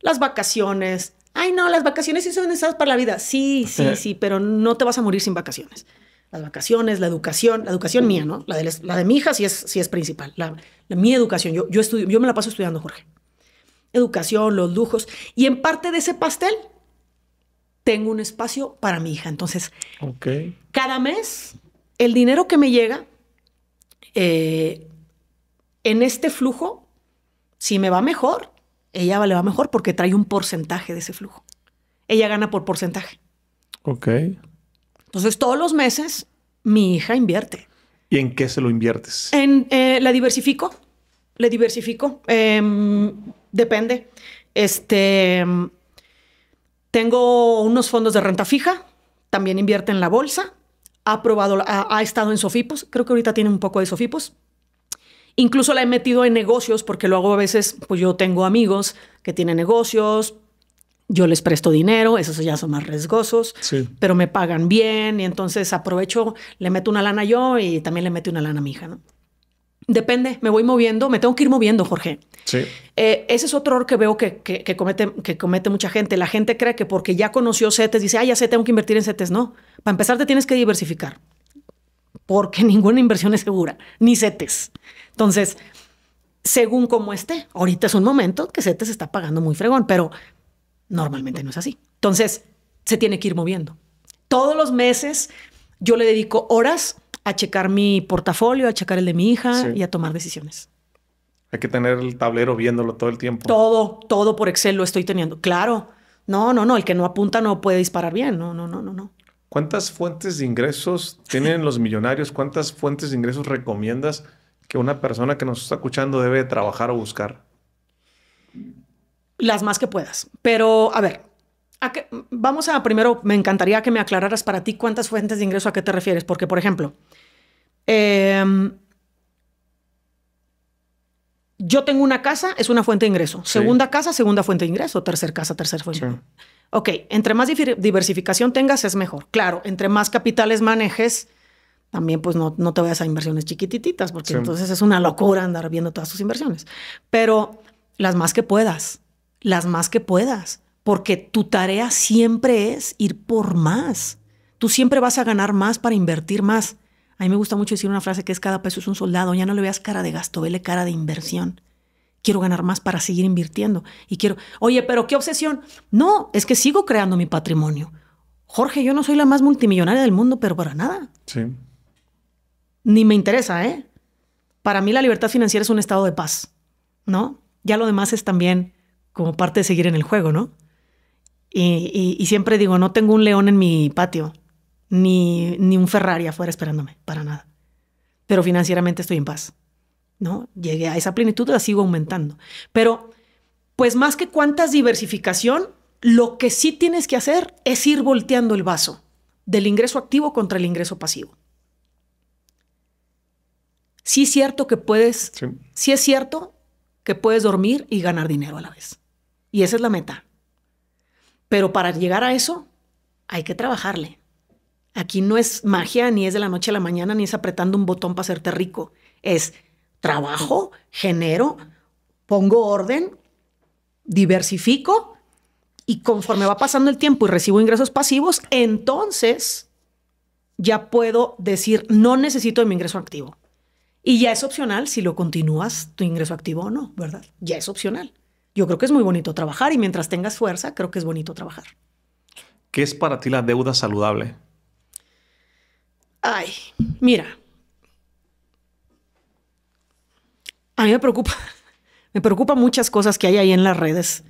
Las vacaciones. Ay, no, las vacaciones sí son necesarias para la vida. Sí, sí, sí, pero no te vas a morir sin vacaciones. Las vacaciones, la educación, la educación mía, ¿no? La de, la de mi hija sí es, sí es principal. La, mi educación. Yo, yo, estudio, yo me la paso estudiando, Jorge. Educación, los lujos. Y en parte de ese pastel, tengo un espacio para mi hija. Entonces, cada mes el dinero que me llega, eh, en este flujo, si me va mejor, ella le va mejor porque trae un porcentaje de ese flujo. Ella gana por porcentaje. Ok. Entonces, todos los meses, mi hija invierte. ¿Y en qué se lo inviertes? En, eh, la diversifico. Le diversifico. Em, depende. Este. Em, tengo unos fondos de renta fija. También invierte en la bolsa ha probado, ha, estado en Sofipos, creo que ahorita tiene un poco de Sofipos. Incluso la he metido en negocios porque lo hago a veces, pues yo tengo amigos que tienen negocios, yo les presto dinero, esos ya son más riesgosos, pero me pagan bien y entonces aprovecho, le meto una lana yo y también le meto una lana a mi hija, ¿no? Depende, me voy moviendo, me tengo que ir moviendo, Jorge. Sí. Eh, ese es otro error que veo que, comete, que comete mucha gente. La gente cree que porque ya conoció CETES, dice, ah, ya sé, tengo que invertir en CETES. No, para empezar, te tienes que diversificar, porque ninguna inversión es segura, ni CETES. Entonces, según cómo esté, ahorita es un momento que CETES está pagando muy fregón, pero normalmente no es así. Entonces, se tiene que ir moviendo. Todos los meses yo le dedico horas a checar mi portafolio, a checar el de mi hija y a tomar decisiones. Hay que tener el tablero viéndolo todo el tiempo. Todo, todo por Excel lo estoy teniendo. Claro. No, no, no. El que no apunta no puede disparar bien. No, no, no, no, no. ¿Cuántas fuentes de ingresos tienen los millonarios? ¿Cuántas fuentes de ingresos recomiendas que una persona que nos está escuchando debe trabajar o buscar? Las más que puedas. Pero, a ver, a vamos a primero, me encantaría que me aclararas para ti cuántas fuentes de ingreso a qué te refieres, porque por ejemplo, em, yo tengo una casa, es una fuente de ingreso. Segunda casa, segunda fuente de ingreso. Tercer casa, tercera fuente. Ok, entre más diversificación tengas es mejor. Claro, entre más capitales manejes, también pues no, te vayas a inversiones chiquititas, porque entonces es una locura andar viendo todas tus inversiones. Pero las más que puedas, las más que puedas, porque tu tarea siempre es ir por más. Tú siempre vas a ganar más para invertir más. A mí me gusta mucho decir una frase que es cada peso es un soldado. Ya no le veas cara de gasto, vele cara de inversión quiero ganar más para seguir invirtiendo y quiero, oye, pero qué obsesión. No, es que sigo creando mi patrimonio. Jorge, yo no soy la más multimillonaria del mundo, pero para nada. Sí. Ni me interesa, ¿eh? Para mí la libertad financiera es un estado de paz, ¿no? Ya lo demás es también como parte de seguir en el juego, ¿no? Y, siempre digo, no tengo un león en mi patio, ni, ni un Ferrari afuera esperándome, para nada. Pero financieramente estoy en paz. ¿no? Llegué a esa plenitud, la sigo aumentando. Pero, pues más que cuántas diversificación, lo que sí tienes que hacer es ir volteando el vaso del ingreso activo contra el ingreso pasivo. Sí es cierto que puedes, sí es cierto que puedes dormir y ganar dinero a la vez. Y esa es la meta. Pero para llegar a eso, hay que trabajarle. Aquí no es magia, ni es de la noche a la mañana, ni es apretando un botón para hacerte rico. Es trabajo, genero, pongo orden, diversifico y conforme va pasando el tiempo y recibo ingresos pasivos, entonces ya puedo decir, no necesito mi ingreso activo. Y ya es opcional si lo continúas tu ingreso activo o no, ¿verdad? Ya es opcional. Yo creo que es muy bonito trabajar y mientras tengas fuerza, creo que es bonito trabajar. ¿Qué es para ti la deuda saludable? Ay, mira, A mí me preocupa. Me preocupa muchas cosas que hay ahí en las redes.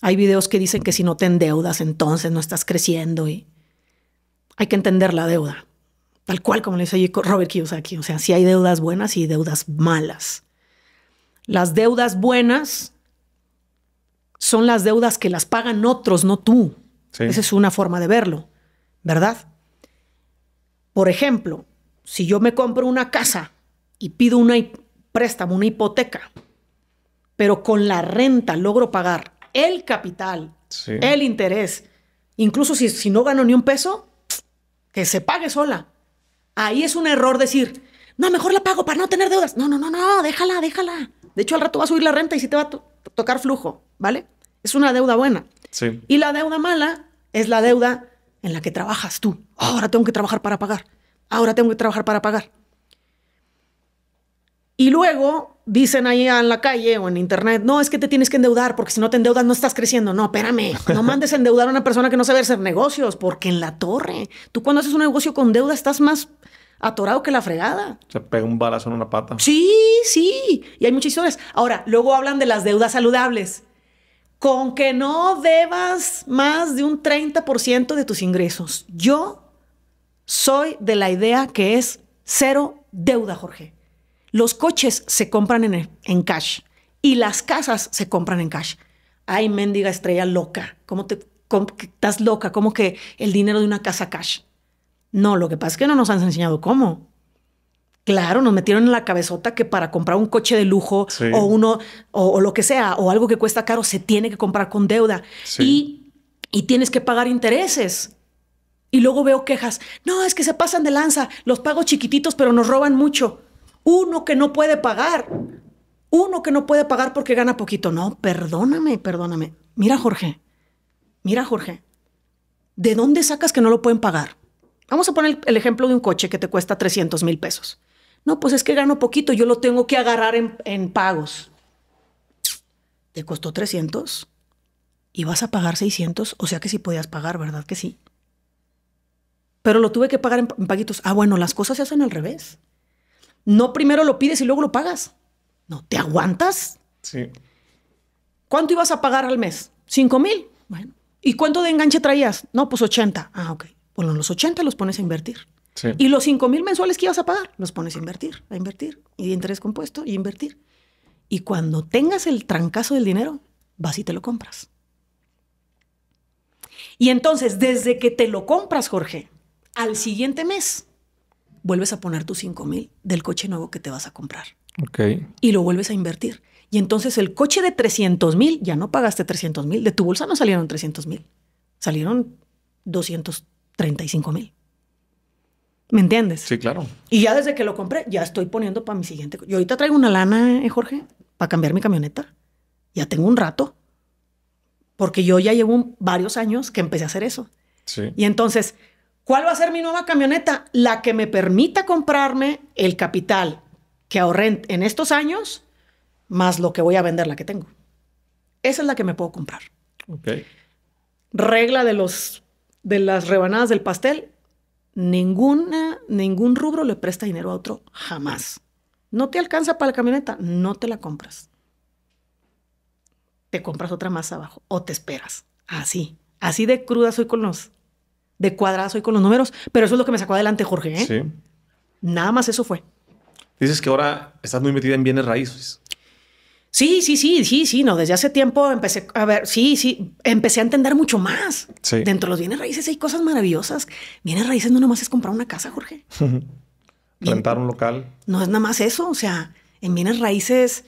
Hay videos que dicen que si no te deudas, entonces no estás creciendo y hay que entender la deuda. Tal cual como le dice Robert Kiyosaki. O sea, si sí hay deudas buenas y deudas malas. Las deudas buenas son las deudas que las pagan otros, no tú. Esa es una forma de verlo, ¿verdad? Por ejemplo, si yo me compro una casa y pido una, préstamo, una hipoteca, pero con la renta logro pagar el capital, el interés, incluso si, si no gano ni un peso, que se pague sola. Ahí es un error decir, no, mejor la pago para no tener deudas. No, no, no, no, déjala, déjala. De hecho, al rato va a subir la renta y si te va a tocar flujo, ¿vale? Es una deuda buena. Sí. Y la deuda mala es la deuda en la que trabajas tú. Ahora tengo que trabajar para pagar. Ahora tengo que trabajar para pagar. Y luego dicen ahí en la calle o en internet, no, es que te tienes que endeudar porque si no te endeudas no estás creciendo. No, espérame, no mandes a endeudar a una persona que no sabe hacer negocios porque en la torre, tú cuando haces un negocio con deuda estás más atorado que la fregada. Se pega un balazo en una pata. Sí, sí. Y hay muchas Ahora, luego hablan de las deudas saludables. Con que no debas más de un 30% de tus ingresos. Yo soy de la idea que es cero deuda, Jorge. Los coches se compran en, cash y las casas se compran en cash. Ay, mendiga estrella loca, ¿cómo te estás loca? ¿Cómo que el dinero de una casa cash? No, lo que pasa es que no nos han enseñado cómo. Claro, nos metieron en la cabezota que para comprar un coche de lujo o uno o, lo que sea o algo que cuesta caro se tiene que comprar con deuda y, y tienes que pagar intereses. Y luego veo quejas. No, es que se pasan de lanza, los pago chiquititos, pero nos roban mucho uno que no puede pagar, uno que no puede pagar porque gana poquito. No, perdóname, perdóname. Mira, Jorge, mira, Jorge, ¿de dónde sacas que no lo pueden pagar? Vamos a poner el ejemplo de un coche que te cuesta 300 mil pesos. No, pues es que gano poquito, yo lo tengo que agarrar en, pagos. ¿Te costó 300? ¿Y vas a pagar 600? O sea que sí podías pagar, ¿verdad que sí? Pero lo tuve que pagar en, en paguitos. Ah, bueno, las cosas se hacen al revés. No primero lo pides y luego lo pagas. No, ¿te aguantas? Sí. ¿Cuánto ibas a pagar al mes? ¿Cinco mil? Bueno. ¿Y cuánto de enganche traías? No, pues 80. Ah, ok. Bueno, los 80 los pones a invertir. Sí. Y los cinco mil mensuales que ibas a pagar, los pones a invertir, a invertir, y de interés compuesto, y invertir. Y cuando tengas el trancazo del dinero, vas y te lo compras. Y entonces, desde que te lo compras, Jorge, al siguiente mes, vuelves a poner tus 5 mil del coche nuevo que te vas a comprar. Ok. Y lo vuelves a invertir. Y entonces el coche de 300 mil, ya no pagaste 300 mil, de tu bolsa no salieron 300 mil, salieron 235 mil. ¿Me entiendes? Sí, claro. Y ya desde que lo compré, ya estoy poniendo para mi siguiente. Yo ahorita traigo una lana, eh, Jorge, para cambiar mi camioneta. Ya tengo un rato. Porque yo ya llevo varios años que empecé a hacer eso. Sí. Y entonces, ¿Cuál va a ser mi nueva camioneta? La que me permita comprarme el capital que ahorré en estos años, más lo que voy a vender la que tengo. Esa es la que me puedo comprar. Regla de, los, de las rebanadas del pastel, ninguna, ningún rubro le presta dinero a otro jamás. No te alcanza para la camioneta, no te la compras. Te compras otra más abajo o te esperas. Así, así de cruda soy con los de cuadrada y con los números, pero eso es lo que me sacó adelante, Jorge. ¿eh? Sí. Nada más eso fue. Dices que ahora estás muy metida en bienes raíces. Sí, sí, sí, sí, sí, no, desde hace tiempo empecé a ver, sí, sí, empecé a entender mucho más. Dentro de los bienes raíces hay cosas maravillosas. Bienes raíces no nomás es comprar una casa, Jorge. Rentar un local. No es nada más eso, o sea, en bienes raíces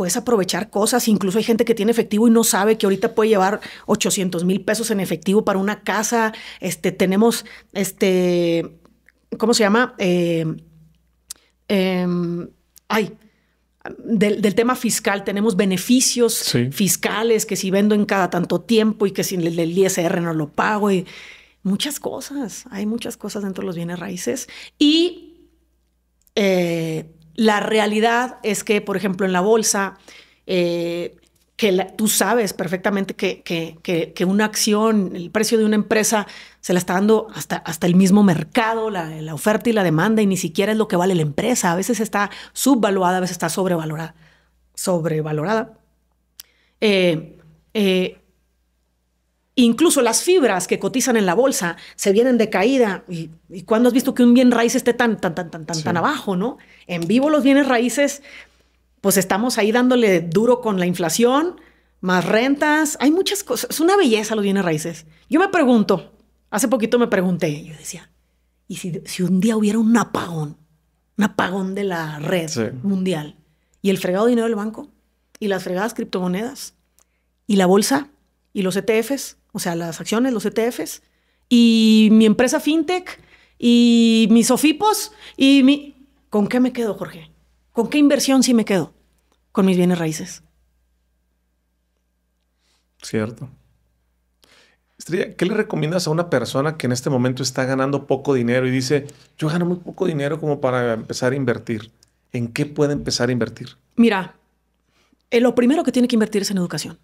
puedes aprovechar cosas. Incluso hay gente que tiene efectivo y no sabe que ahorita puede llevar 800 mil pesos en efectivo para una casa. Este, tenemos, este, ¿cómo se llama? Eh, em, ay, del, tema fiscal tenemos beneficios fiscales que si vendo en cada tanto tiempo y que si el, el, ISR no lo pago y muchas cosas. Hay muchas cosas dentro de los bienes raíces y eh, la realidad es que, por ejemplo, en la bolsa, eh, que tú sabes perfectamente que, una acción, el precio de una empresa se la está dando hasta, hasta el mismo mercado, la, oferta y la demanda, y ni siquiera es lo que vale la empresa. A veces está subvaluada, a veces está sobrevalorada. Sobrevalorada. Eh, eh, Incluso las fibras que cotizan en la bolsa se vienen de caída. ¿Y, cuándo has visto que un bien raíz esté tan, tan, tan, tan, tan, abajo, no? En vivo los bienes raíces, pues estamos ahí dándole duro con la inflación, más rentas. Hay muchas cosas. Es una belleza los bienes raíces. Yo me pregunto, hace poquito me pregunté, yo decía, ¿y si, un día hubiera un apagón? Un apagón de la red mundial. ¿Y el fregado dinero del banco? ¿Y las fregadas criptomonedas? ¿Y la bolsa? ¿Y los ETFs? o sea, las acciones, los ETFs, y mi empresa fintech, y mis OFIPOS, y mi... ¿Con qué me quedo, Jorge? ¿Con qué inversión sí me quedo? Con mis bienes raíces. Cierto. Estrella, ¿qué le recomiendas a una persona que en este momento está ganando poco dinero y dice, yo gano muy poco dinero como para empezar a invertir? ¿En qué puede empezar a invertir? Mira, eh, lo primero que tiene que invertir es en educación.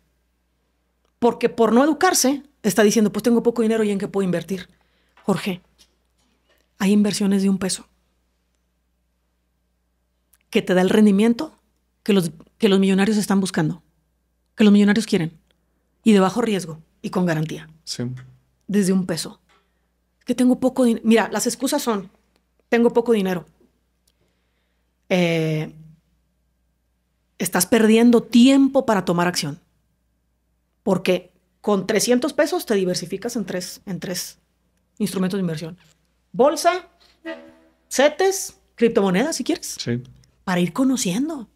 Porque por no educarse, está diciendo, pues tengo poco dinero y en qué puedo invertir. Jorge, hay inversiones de un peso que te da el rendimiento que los, que los millonarios están buscando, que los millonarios quieren, y de bajo riesgo y con garantía. Sí. Desde un peso. Que tengo poco dinero. Mira, las excusas son, tengo poco dinero. Eh, estás perdiendo tiempo para tomar acción porque con 300 pesos te diversificas en tres, en tres instrumentos de inversión. Bolsa, setes criptomonedas si quieres. Sí. Para ir conociendo.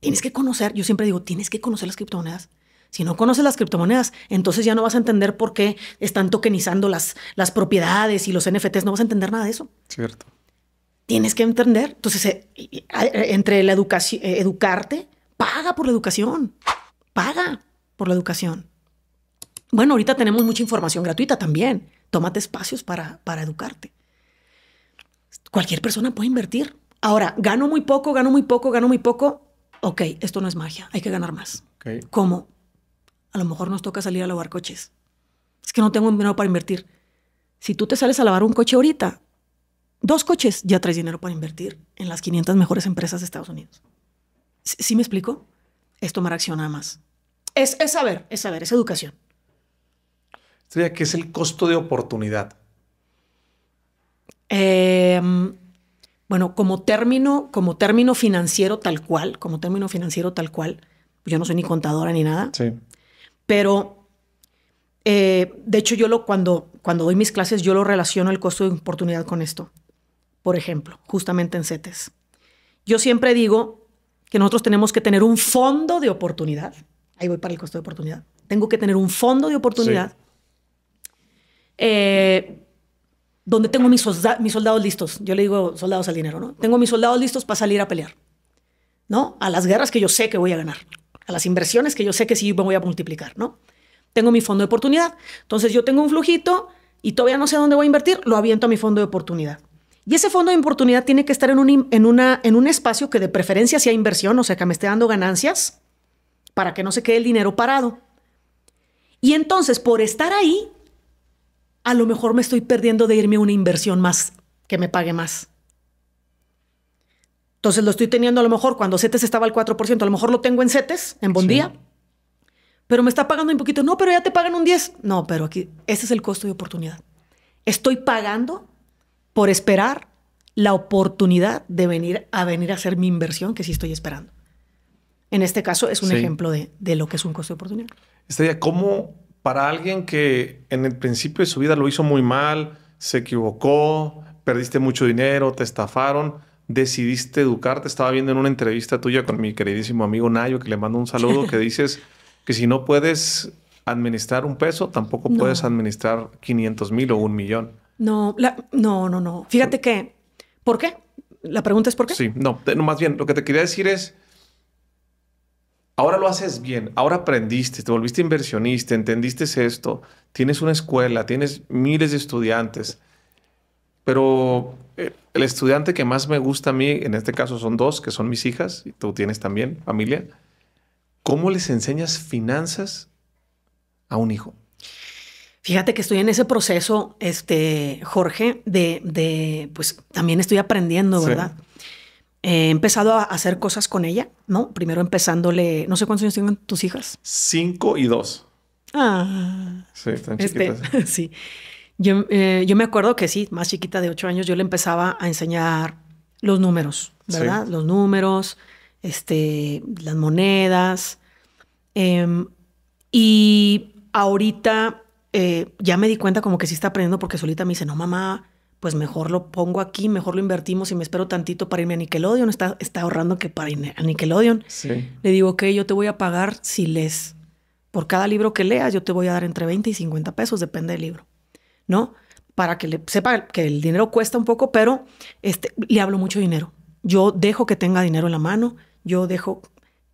Tienes que conocer, yo siempre digo, tienes que conocer las criptomonedas. Si no conoces las criptomonedas, entonces ya no vas a entender por qué están tokenizando las, las propiedades y los NFTs, no vas a entender nada de eso. Cierto. Tienes que entender. Entonces, eh, eh, eh, entre la educación, educarte, paga por la educación. Paga por la educación. Bueno, ahorita tenemos mucha información gratuita también. Tómate espacios para, para educarte. Cualquier persona puede invertir. Ahora, gano muy poco, gano muy poco, gano muy poco. Ok, esto no es magia, hay que ganar más. ¿Cómo? A lo mejor nos toca salir a lavar coches. Es que no tengo dinero para invertir. Si tú te sales a lavar un coche ahorita, dos coches, ya traes dinero para invertir en las 500 mejores empresas de Estados Unidos. ¿Sí me explico? Es tomar acción nada más es, saber, es saber, es educación. Sería que es el costo de oportunidad. Em, bueno, como término, como término financiero tal cual, como término financiero tal cual, yo no soy ni contadora ni nada. Pero eh, de hecho, yo lo cuando, cuando doy mis clases, yo lo relaciono el costo de oportunidad con esto. Por ejemplo, justamente en CETES. Yo siempre digo que nosotros tenemos que tener un fondo de oportunidad. Ahí voy para el costo de oportunidad. Tengo que tener un fondo de oportunidad eh, donde tengo mis, mis soldados listos. Yo le digo soldados al dinero, ¿no? Tengo mis soldados listos para salir a pelear, ¿no? A las guerras que yo sé que voy a ganar, a las inversiones que yo sé que sí me voy a multiplicar, ¿no? Tengo mi fondo de oportunidad. Entonces yo tengo un flujito y todavía no sé dónde voy a invertir, lo aviento a mi fondo de oportunidad. Y ese fondo de oportunidad tiene que estar en un, en una, en un espacio que de preferencia sea inversión, o sea, que me esté dando ganancias para que no se quede el dinero parado. Y entonces, por estar ahí, a lo mejor me estoy perdiendo de irme a una inversión más que me pague más. Entonces lo estoy teniendo a lo mejor cuando CETES estaba al 4%, a lo mejor lo tengo en CETES, en Bondía, pero me está pagando un poquito. No, pero ya te pagan un 10. No, pero aquí, ese es el costo de oportunidad. Estoy pagando por esperar la oportunidad de venir a venir a hacer mi inversión que sí estoy esperando en este caso es un ejemplo de, lo que es un costo de oportunidad. Estrella, como para alguien que en el principio de su vida lo hizo muy mal, se equivocó, perdiste mucho dinero, te estafaron, decidiste educarte? Estaba viendo en una entrevista tuya con mi queridísimo amigo Nayo, que le mando un saludo, que dices que si no puedes administrar un peso, tampoco puedes administrar 500 mil o un millón. No, no, no, no. Fíjate que, ¿por qué? La pregunta es por qué. Sí, no, no, más bien, lo que te quería decir es ahora lo haces bien, ahora aprendiste, te volviste inversionista, entendiste esto, tienes una escuela, tienes miles de estudiantes, pero eh, el estudiante que más me gusta a mí, en este caso son dos, que son mis hijas, y tú tienes también familia, ¿cómo les enseñas finanzas a un hijo? Fíjate que estoy en ese proceso, este, Jorge, de, de pues también estoy aprendiendo, ¿verdad? he empezado a hacer cosas con ella, ¿no? Primero empezándole, no sé cuántos años tienen tus hijas. Cinco y dos. Ah. Sí, están este, chiquitas. sí. Eh, yo, me acuerdo que sí, más chiquita de ocho años, yo le empezaba a enseñar los números, ¿verdad? Los números, este, las monedas. Em, y ahorita eh, ya me di cuenta como que sí está aprendiendo porque solita me dice, no, mamá, pues mejor lo pongo aquí, mejor lo invertimos y me espero tantito para irme a Nickelodeon. Está, está ahorrando que para irme a Nickelodeon. Sí. Le digo, ok, yo te voy a pagar si lees. Por cada libro que leas, yo te voy a dar entre 20 y 50 pesos, depende del libro, ¿no? Para que le, sepa que el dinero cuesta un poco, pero este, le hablo mucho dinero. Yo dejo que tenga dinero en la mano, yo dejo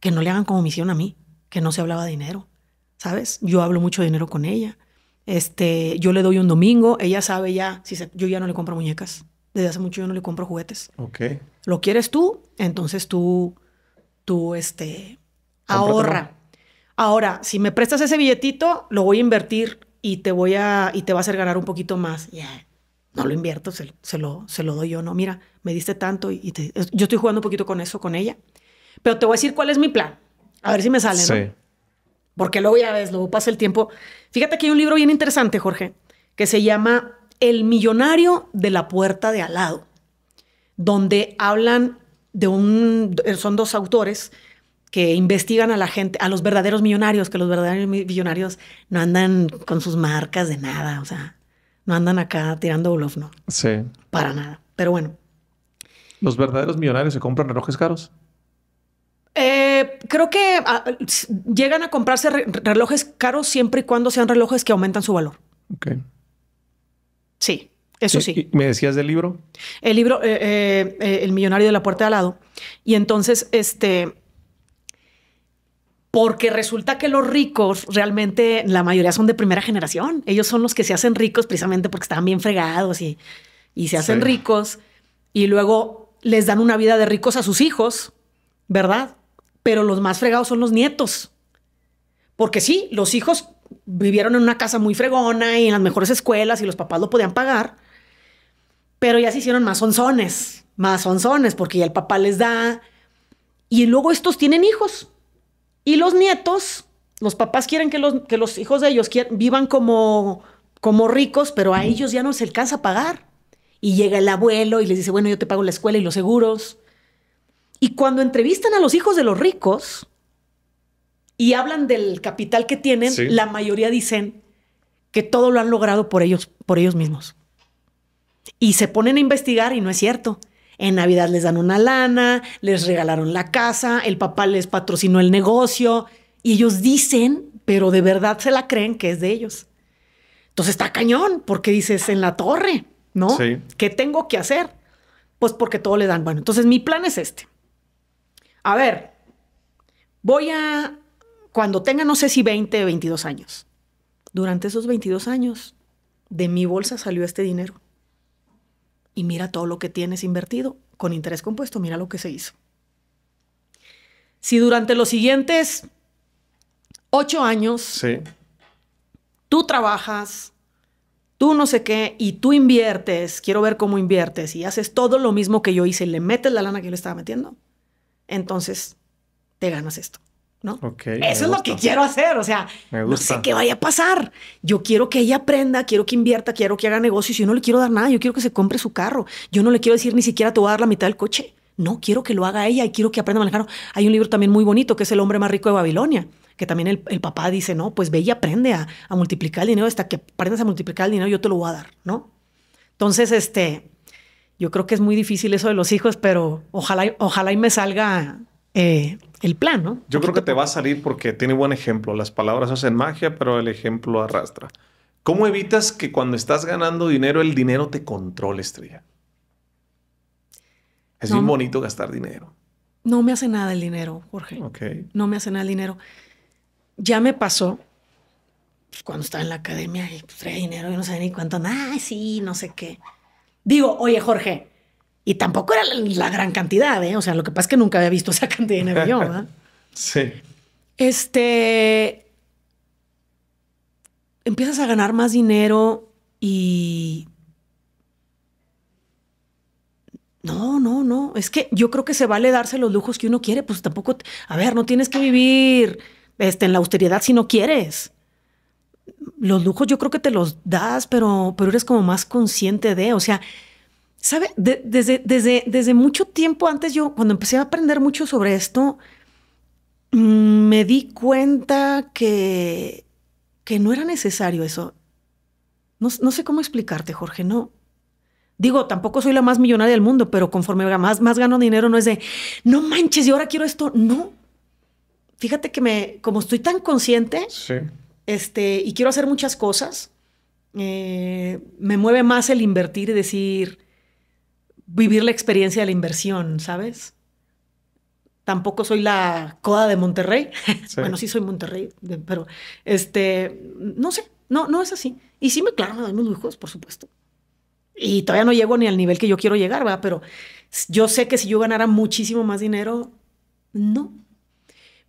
que no le hagan como misión a mí, que no se hablaba de dinero, ¿sabes? Yo hablo mucho dinero con ella. Este, yo le doy un domingo, ella sabe ya, si yo ya no le compro muñecas. Desde hace mucho yo no le compro juguetes. Ok. ¿Lo quieres tú? Entonces tú, tú, este, ahorra. Ahora, si me prestas ese billetito, lo voy a invertir y te voy a, y te va a hacer ganar un poquito más. Ya. No lo invierto, se, lo, se lo doy yo. No, mira, me diste tanto y, yo estoy jugando un poquito con eso, con ella. Pero te voy a decir cuál es mi plan. A ver si me sale, ¿no? sí. Porque luego ya ves, luego pasa el tiempo Fíjate que hay un libro bien interesante, Jorge, que se llama El millonario de la puerta de al lado, donde hablan de un, son dos autores que investigan a la gente, a los verdaderos millonarios, que los verdaderos millonarios no andan con sus marcas de nada, o sea, no andan acá tirando bluff, no. Sí. Para nada. Pero bueno. ¿Los verdaderos millonarios se compran relojes caros? Eh, creo que ah, llegan a comprarse relojes caros siempre y cuando sean relojes que aumentan su valor. Ok. Sí, eso eh, sí. ¿Me decías del libro? El libro, eh, eh, El millonario de la puerta de al lado. Y entonces, este, porque resulta que los ricos realmente, la mayoría son de primera generación. Ellos son los que se hacen ricos precisamente porque estaban bien fregados y, y se hacen ricos y luego les dan una vida de ricos a sus hijos, ¿verdad? pero los más fregados son los nietos. Porque sí, los hijos vivieron en una casa muy fregona y en las mejores escuelas y los papás lo podían pagar, pero ya se hicieron más onzones, más onzones, porque ya el papá les da. Y luego estos tienen hijos. Y los nietos, los papás quieren que los, hijos de ellos vivan como, como ricos, pero a ellos ya no se alcanza a pagar. Y llega el abuelo y les dice, bueno, yo te pago la escuela y los seguros. Y cuando entrevistan a los hijos de los ricos y hablan del capital que tienen, la mayoría dicen que todo lo han logrado por ellos, por ellos mismos. Y se ponen a investigar y no es cierto. En Navidad les dan una lana, les regalaron la casa, el papá les patrocinó el negocio y ellos dicen, pero de verdad se la creen que es de ellos. Entonces está cañón porque dices en la torre, ¿no? Sí. ¿Qué tengo que hacer? Pues porque todo le dan. Bueno, entonces mi plan es este a ver, voy a, cuando tenga no sé si 20 o 22 años, durante esos 22 años, de mi bolsa salió este dinero. Y mira todo lo que tienes invertido con interés compuesto, mira lo que se hizo. Si durante los siguientes ocho años tú trabajas, tú no sé qué, y tú inviertes, quiero ver cómo inviertes, y haces todo lo mismo que yo hice, le metes la lana que yo le estaba metiendo, entonces te ganas esto. ¿no? Eso es lo que quiero hacer, o sea, no sé qué vaya a pasar. Yo quiero que ella aprenda, quiero que invierta, quiero que haga negocios. Yo no le quiero dar nada, yo quiero que se compre su carro. Yo no le quiero decir ni siquiera te voy a dar la mitad del coche. No, quiero que lo haga ella y quiero que aprenda a manejar. Hay un libro también muy bonito que es El hombre más rico de Babilonia, que también el, papá dice, no, pues ve y aprende a, a multiplicar el dinero hasta que aprendas a multiplicar el dinero, yo te lo voy a dar, ¿no? Entonces, este, yo creo que es muy difícil eso de los hijos, pero ojalá, ojalá y me salga eh, el plan, ¿no? Yo creo que te va a salir porque tiene buen ejemplo. Las palabras hacen magia, pero el ejemplo arrastra. ¿Cómo evitas que cuando estás ganando dinero, el dinero te controle, estrella? Es muy bonito gastar dinero. No me hace nada el dinero, Jorge. No me hace nada el dinero. Ya me pasó cuando estaba en la academia y traía dinero y no sabía ni cuánto. Ay, sí, no sé qué digo, oye, Jorge, y tampoco era la, gran cantidad, ¿eh? O sea, lo que pasa es que nunca había visto esa cantidad de dinero ¿verdad? sí. Este. Empiezas a ganar más dinero y. No, no, no. Es que yo creo que se vale darse los lujos que uno quiere. Pues tampoco. A ver, no tienes que vivir este, en la austeridad si no quieres los lujos yo creo que te los das, pero, pero eres como más consciente de, o sea, ¿sabe? desde, desde, desde mucho tiempo antes yo, cuando empecé a aprender mucho sobre esto, mm, me di cuenta que, que no era necesario eso. No, sé cómo explicarte, Jorge, no. Digo, tampoco soy la más millonaria del mundo, pero conforme más, más gano dinero, no es de, no manches, y ahora quiero esto. No. Fíjate que me, como estoy tan consciente, sí este, y quiero hacer muchas cosas. Eh, me mueve más el invertir y decir, vivir la experiencia de la inversión, ¿sabes? Tampoco soy la coda de Monterrey. bueno, sí soy Monterrey, pero este, no sé, no, no es así. Y sí, me, claro, me doy mis lujos, por supuesto. Y todavía no llego ni al nivel que yo quiero llegar, ¿verdad? Pero yo sé que si yo ganara muchísimo más dinero, no,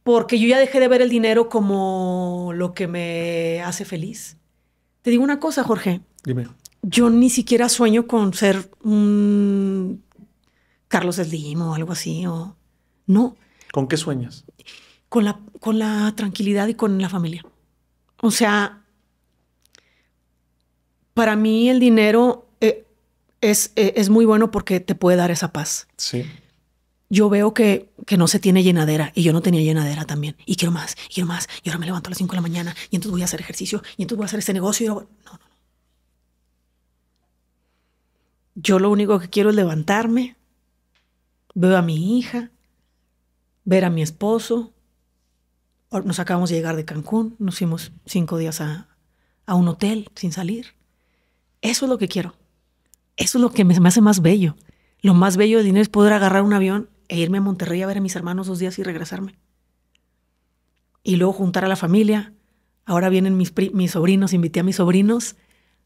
porque yo ya dejé de ver el dinero como lo que me hace feliz. Te digo una cosa, Jorge. Dime. Yo ni siquiera sueño con ser un Carlos Slim o algo así. O... No. ¿Con qué sueñas? Con la, con la tranquilidad y con la familia. O sea, para mí el dinero eh, es, eh, es muy bueno porque te puede dar esa paz. Sí yo veo que, no se tiene llenadera y yo no tenía llenadera también. Y quiero más, quiero más, y ahora me levanto a las 5 de la mañana y entonces voy a hacer ejercicio y entonces voy a hacer este negocio. No, no, no. Yo lo único que quiero es levantarme, veo a mi hija, ver a mi esposo. Nos acabamos de llegar de Cancún, nos fuimos cinco días a, un hotel sin salir. Eso es lo que quiero. Eso es lo que me, me hace más bello. Lo más bello del dinero es poder agarrar un avión e irme a Monterrey a ver a mis hermanos dos días y regresarme. Y luego juntar a la familia. Ahora vienen mis, mis sobrinos, invité a mis sobrinos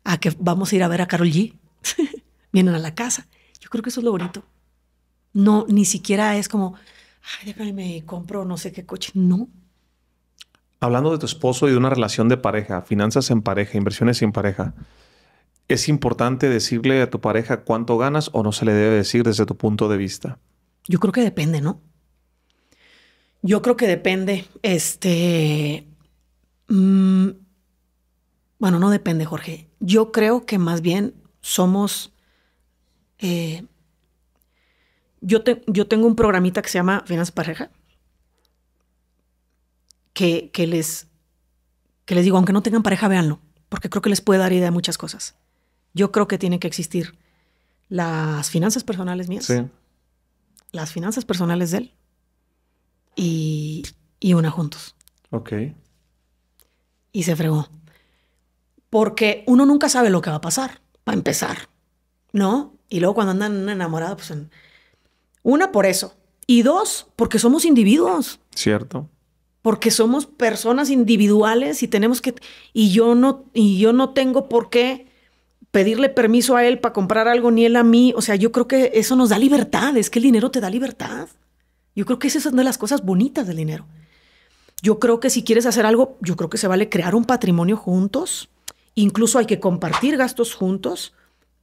a que vamos a ir a ver a Carol G. vienen a la casa. Yo creo que eso es lo bonito. No, ni siquiera es como, ay, déjame, me compro no sé qué coche. No. Hablando de tu esposo y de una relación de pareja, finanzas en pareja, inversiones en pareja, ¿es importante decirle a tu pareja cuánto ganas o no se le debe decir desde tu punto de vista? Yo creo que depende, ¿no? Yo creo que depende. Este. Mm, bueno, no depende, Jorge. Yo creo que más bien somos. Eh, yo, yo tengo un programita que se llama Finanzas Pareja. Que, que, les, que les digo, aunque no tengan pareja, véanlo, porque creo que les puede dar idea de muchas cosas. Yo creo que tiene que existir las finanzas personales mías. Sí las finanzas personales de él y, una juntos. Ok. Y se fregó. Porque uno nunca sabe lo que va a pasar, para empezar, ¿no? Y luego cuando andan enamorados, pues en... una por eso. Y dos, porque somos individuos. Cierto. Porque somos personas individuales y tenemos que... Y yo no, y yo no tengo por qué pedirle permiso a él para comprar algo ni él a mí. O sea, yo creo que eso nos da libertad, es que el dinero te da libertad. Yo creo que esa es una de las cosas bonitas del dinero. Yo creo que si quieres hacer algo, yo creo que se vale crear un patrimonio juntos. Incluso hay que compartir gastos juntos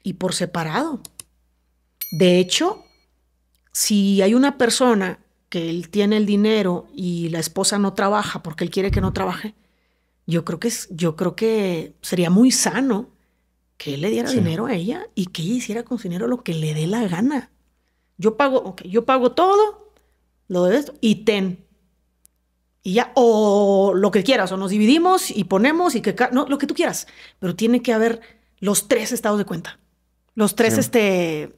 y por separado. De hecho, si hay una persona que él tiene el dinero y la esposa no trabaja porque él quiere que no trabaje, yo creo que, yo creo que sería muy sano que él le diera dinero a ella y que ella hiciera con su dinero lo que le dé la gana. Yo pago, okay, yo pago todo, lo de esto, y ten. Y ya, o lo que quieras, o nos dividimos y ponemos y que, no, lo que tú quieras. Pero tiene que haber los tres estados de cuenta. Los tres, este,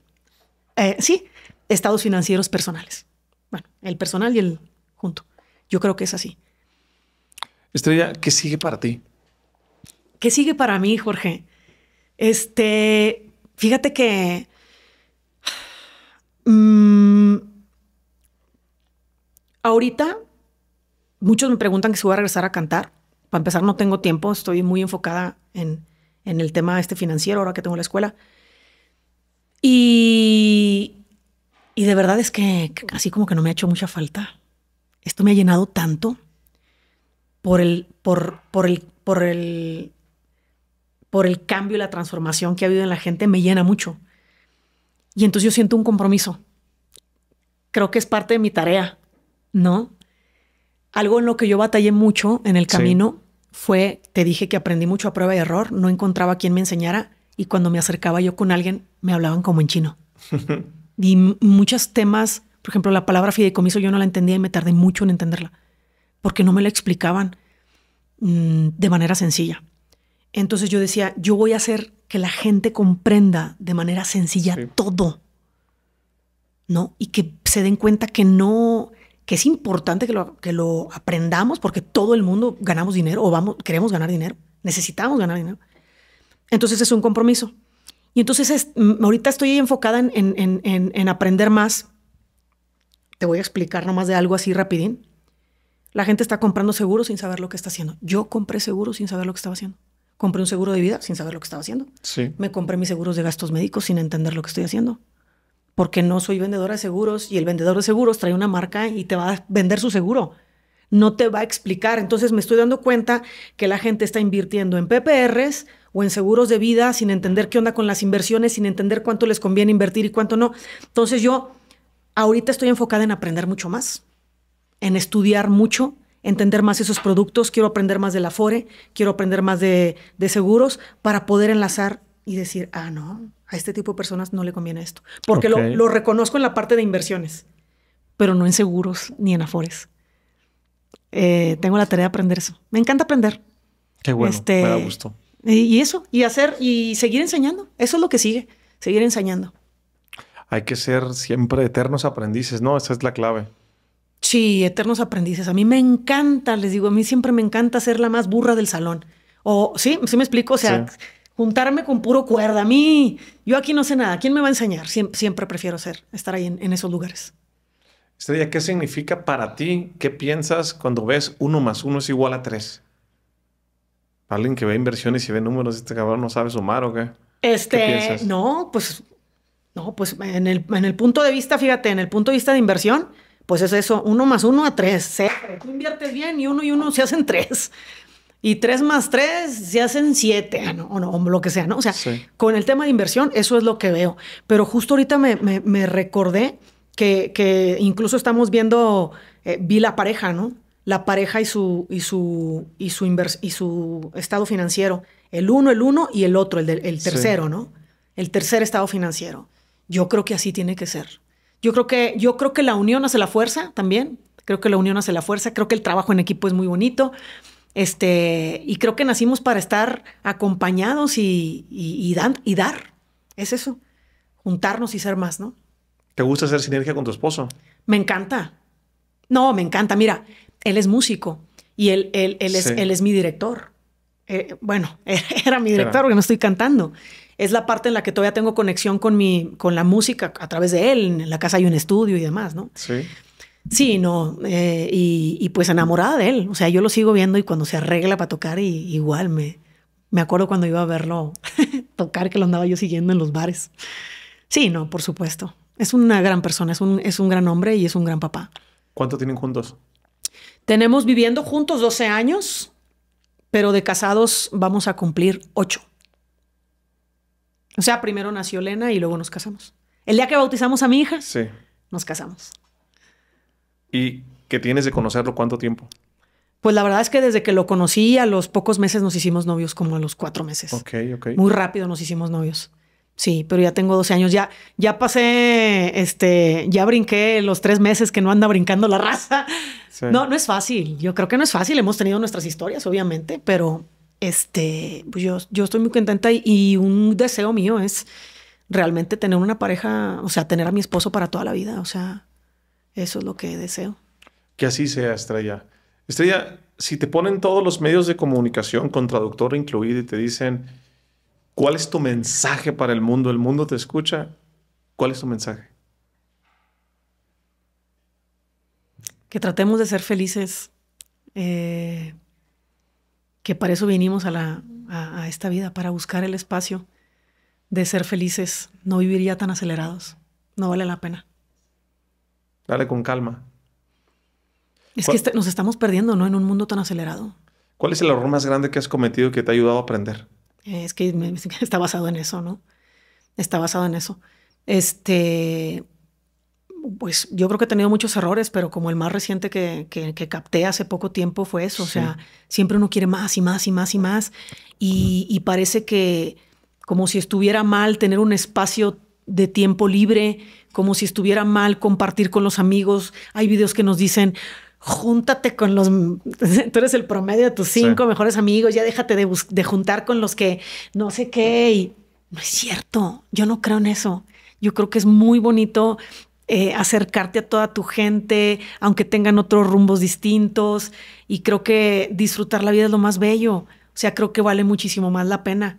eh, sí, estados financieros personales. Bueno, el personal y el junto. Yo creo que es así. Estrella, ¿qué sigue para ti? ¿Qué sigue para mí, Jorge? Este, fíjate que... Mm, ahorita muchos me preguntan que si voy a regresar a cantar. Para empezar, no tengo tiempo, estoy muy enfocada en, el tema este financiero ahora que tengo la escuela. Y, y de verdad es que así como que no me ha hecho mucha falta. Esto me ha llenado tanto por el, por, por el, por el por el cambio y la transformación que ha habido en la gente me llena mucho. Y entonces yo siento un compromiso. Creo que es parte de mi tarea, ¿no? Algo en lo que yo batallé mucho en el camino fue, te dije que aprendí mucho a prueba de error, no encontraba quien me enseñara y cuando me acercaba yo con alguien me hablaban como en chino. y muchos temas, por ejemplo, la palabra fideicomiso yo no la entendía y me tardé mucho en entenderla porque no me la explicaban mm, de manera sencilla. Entonces yo decía, yo voy a hacer que la gente comprenda de manera sencilla todo, ¿no? Y que se den cuenta que no, que es importante que lo, que lo aprendamos porque todo el mundo ganamos dinero o vamos, queremos ganar dinero, necesitamos ganar dinero. Entonces es un compromiso. Y entonces es, mm, ahorita estoy enfocada en, en, aprender más. Te voy a explicar nomás de algo así rapidín. La gente está comprando seguro sin saber lo que está haciendo. Yo compré seguro sin saber lo que estaba haciendo. Compré un seguro de vida sin saber lo que estaba haciendo. Sí. Me compré mis seguros de gastos médicos sin entender lo que estoy haciendo. Porque no soy vendedora de seguros y el vendedor de seguros trae una marca y te va a vender su seguro. No te va a explicar. Entonces me estoy dando cuenta que la gente está invirtiendo en PPRs o en seguros de vida sin entender qué onda con las inversiones, sin entender cuánto les conviene invertir y cuánto no. Entonces yo ahorita estoy enfocada en aprender mucho más, en estudiar mucho entender más esos productos, quiero aprender más de Afore, quiero aprender más de, seguros para poder enlazar y decir, ah, no, a este tipo de personas no le conviene esto. Porque lo, reconozco en la parte de inversiones, pero no en seguros ni en afores. Eh, tengo la tarea de aprender eso. Me encanta aprender. Qué bueno, este, me da gusto. Y eso, y hacer, y seguir enseñando. Eso es lo que sigue, seguir enseñando. Hay que ser siempre eternos aprendices, ¿no? Esa es la clave. Sí, eternos aprendices. A mí me encanta, les digo, a mí siempre me encanta ser la más burra del salón. O sí, sí me explico, o sea, juntarme con puro cuerda. A mí, yo aquí no sé nada. ¿Quién me va a enseñar? Siempre, prefiero ser, estar ahí en, esos lugares. Estrella, ¿qué significa para ti? ¿Qué piensas cuando ves uno más uno es igual a tres? Alguien que ve inversiones y ve números, este cabrón no sabe sumar o qué. Este, ¿Qué no, pues, no, pues en el, en el punto de vista, fíjate, en el punto de vista de inversión, pues es eso, uno más uno a tres, siempre. Tú inviertes bien y uno y uno se hacen tres. Y tres más tres se hacen siete, ah, o, lo que sea, ¿no? O sea, con el tema de inversión, eso es lo que veo. Pero justo ahorita me, recordé que, incluso estamos viendo, eh, vi la pareja, ¿no? La pareja y su, y su, y su, y su estado financiero. El uno, el uno y el otro, el, tercero, ¿no? El tercer estado financiero. Yo creo que así tiene que ser. Yo creo que, yo creo que la unión hace la fuerza también. Creo que la unión hace la fuerza. Creo que el trabajo en equipo es muy bonito. Este, y creo que nacimos para estar acompañados y, dar. Es eso. Juntarnos y ser más, ¿no? ¿Te gusta hacer sinergia con tu esposo? Me encanta. No, me encanta. Mira, él es músico y él, él, él, es, él es mi director. Eh, bueno, era mi director porque no estoy cantando es la parte en la que todavía tengo conexión con mi, con la música a través de él. En la casa hay un estudio y demás, ¿no? Sí. Sí, no, eh, y, pues enamorada de él. O sea, yo lo sigo viendo y cuando se arregla para tocar, y, igual me, me acuerdo cuando iba a verlo tocar, que lo andaba yo siguiendo en los bares. Sí, no, por supuesto. Es una gran persona, es un, es un gran hombre y es un gran papá. ¿Cuánto tienen juntos? Tenemos viviendo juntos 12 años, pero de casados vamos a cumplir 8. O sea, primero nació Lena y luego nos casamos. El día que bautizamos a mi hija, nos casamos. ¿Y qué tienes de conocerlo cuánto tiempo? Pues la verdad es que desde que lo conocí, a los pocos meses nos hicimos novios, como a los cuatro meses. Ok, ok. Muy rápido nos hicimos novios. Sí, pero ya tengo 12 años. Ya, ya pasé, este, ya brinqué los tres meses que no anda brincando la raza. No, no es fácil. Yo creo que no es fácil. Hemos tenido nuestras historias, obviamente, pero este, pues yo, yo estoy muy contenta y, un deseo mío es realmente tener una pareja, o sea, tener a mi esposo para toda la vida, o sea, eso es lo que deseo. Que así sea, Estrella. Estrella, si te ponen todos los medios de comunicación, con traductor incluido, y te dicen, ¿cuál es tu mensaje para el mundo? El mundo te escucha, ¿cuál es tu mensaje? Que tratemos de ser felices. Eh, que para eso vinimos a, la, a, esta vida, para buscar el espacio de ser felices. No viviría tan acelerados. No vale la pena. Dale con calma. Es que este, nos estamos perdiendo, ¿no? En un mundo tan acelerado. ¿Cuál es el error más grande que has cometido que te ha ayudado a aprender? Eh, es que está basado en eso, ¿no? Está basado en eso. Este, pues yo creo que he tenido muchos errores, pero como el más reciente que, que, capté hace poco tiempo fue eso, o sea, siempre uno quiere más y más y más y más, y, parece que como si estuviera mal tener un espacio de tiempo libre, como si estuviera mal compartir con los amigos, hay videos que nos dicen... Júntate con los. Tú eres el promedio de tus cinco mejores amigos, ya déjate de, de juntar con los que no sé qué. Y no es cierto. Yo no creo en eso. Yo creo que es muy bonito eh, acercarte a toda tu gente, aunque tengan otros rumbos distintos. Y creo que disfrutar la vida es lo más bello. O sea, creo que vale muchísimo más la pena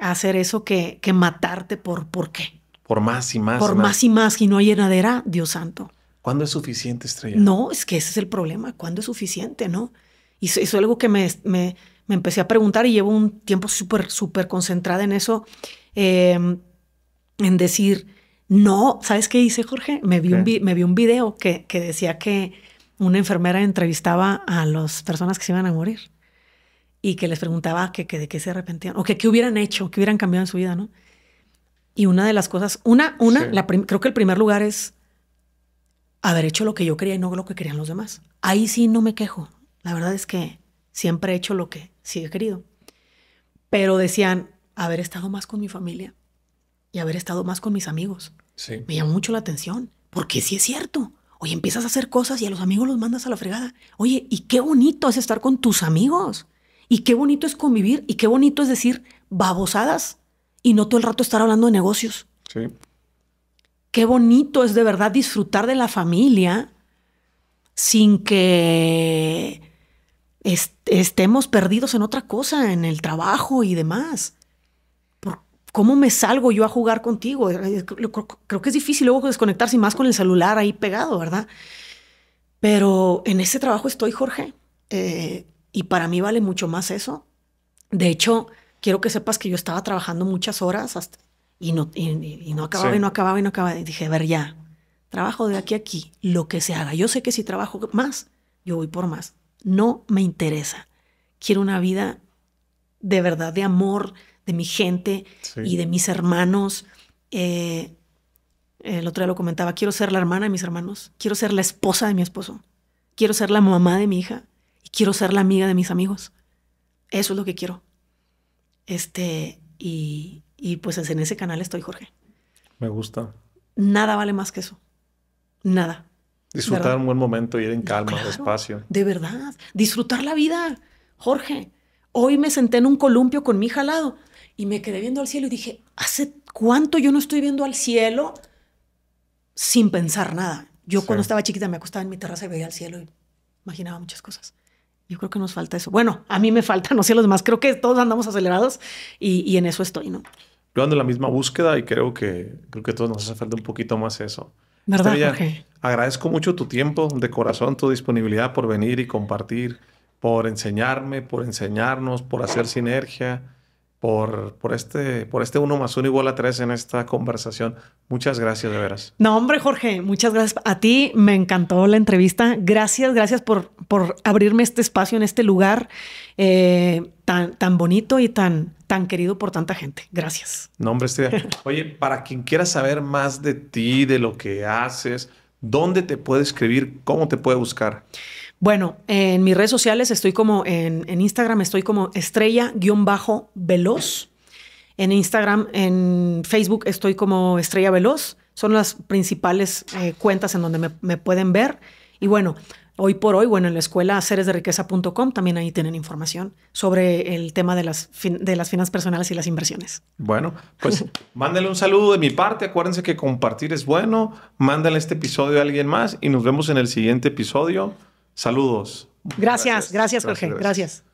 hacer eso que, que matarte por, por qué. Por más y más. Por más. y más. Y no hay llenadera, Dios santo. ¿Cuándo es suficiente, Estrella? No, es que ese es el problema. ¿Cuándo es suficiente, no? Y eso, es algo que me, empecé a preguntar y llevo un tiempo súper, súper concentrada en eso, eh, en decir, no, ¿sabes qué hice, Jorge? Me vi, un, me vi un video que, decía que una enfermera entrevistaba a las personas que se iban a morir y que les preguntaba que, de qué se arrepentían o que qué hubieran hecho, qué hubieran cambiado en su vida, ¿no? Y una de las cosas, una, una, creo que el primer lugar es haber hecho lo que yo quería y no lo que querían los demás. Ahí sí no me quejo. La verdad es que siempre he hecho lo que sí he querido. Pero decían haber estado más con mi familia y haber estado más con mis amigos me llamó mucho la atención, porque sí es cierto. hoy empiezas a hacer cosas y a los amigos los mandas a la fregada. Oye, y qué bonito es estar con tus amigos. Y qué bonito es convivir. Y qué bonito es decir babosadas y no todo el rato estar hablando de negocios. Sí. Qué bonito es de verdad disfrutar de la familia sin que estemos perdidos en otra cosa, en el trabajo y demás. ¿cómo me salgo yo a jugar contigo? Eh, eh, creo que es difícil luego desconectarse más con el celular ahí pegado, ¿verdad? Pero en ese trabajo estoy, Jorge, eh, y para mí vale mucho más eso. De hecho, quiero que sepas que yo estaba trabajando muchas horas hasta, y, no, y, no acababa y no acababa y no acababa. Y dije, a ver, ya, trabajo de aquí a aquí, lo que se haga. Yo sé que si trabajo más, yo voy por más. No me interesa. Quiero una vida de verdad, de amor, de mi gente y de mis hermanos. Eh, el otro día lo comentaba, quiero ser la hermana de mis hermanos, quiero ser la esposa de mi esposo, quiero ser la mamá de mi hija y quiero ser la amiga de mis amigos. Eso es lo que quiero. Este, y, y pues en ese canal estoy, Jorge. Me gusta. Nada vale más que eso. Nada. Disfrutar un buen momento, ir en calma, despacio. De verdad. Disfrutar la vida, Jorge. Hoy me senté en un columpio con mi hija lado y me quedé viendo al cielo y dije, ¿hace cuánto yo no estoy viendo al cielo sin pensar nada? Yo cuando estaba chiquita me acostaba en mi terraza y veía al cielo y imaginaba muchas cosas. Yo creo que nos falta eso. Bueno, a mí me falta, no sé los demás, creo que todos andamos acelerados y, y en eso estoy, ¿no? Yo ando en la misma búsqueda y creo que, creo que a todos nos hace falta un poquito más eso. ¿Verdad, Agradezco mucho tu tiempo, de corazón, tu disponibilidad por venir y compartir, por enseñarme, por enseñarnos, por hacer sinergia por, este, por este 1 más 1 igual a 3 en esta conversación. Muchas gracias, de veras. No, hombre, Jorge, muchas gracias a ti. Me encantó la entrevista. Gracias, gracias por, por abrirme este espacio en este lugar eh, tan, tan bonito y tan, tan querido por tanta gente. Gracias. No, hombre, acuerdo. oye, para quien quiera saber más de ti, de lo que haces, ¿dónde te puede escribir? ¿Cómo te puede buscar? Bueno, en mis redes sociales estoy como en, Instagram, estoy como estrella-veloz. En Instagram, en Facebook estoy como estrella veloz. Son las principales eh, cuentas en donde me, pueden ver. Y bueno, hoy por hoy, bueno, en la escuela de Riqueza.com también ahí tienen información sobre el tema de las, de las finanzas personales y las inversiones. Bueno, pues mándale un saludo de mi parte. Acuérdense que compartir es bueno. Mándale este episodio a alguien más y nos vemos en el siguiente episodio. Saludos. Gracias, gracias, Jorge. gracias.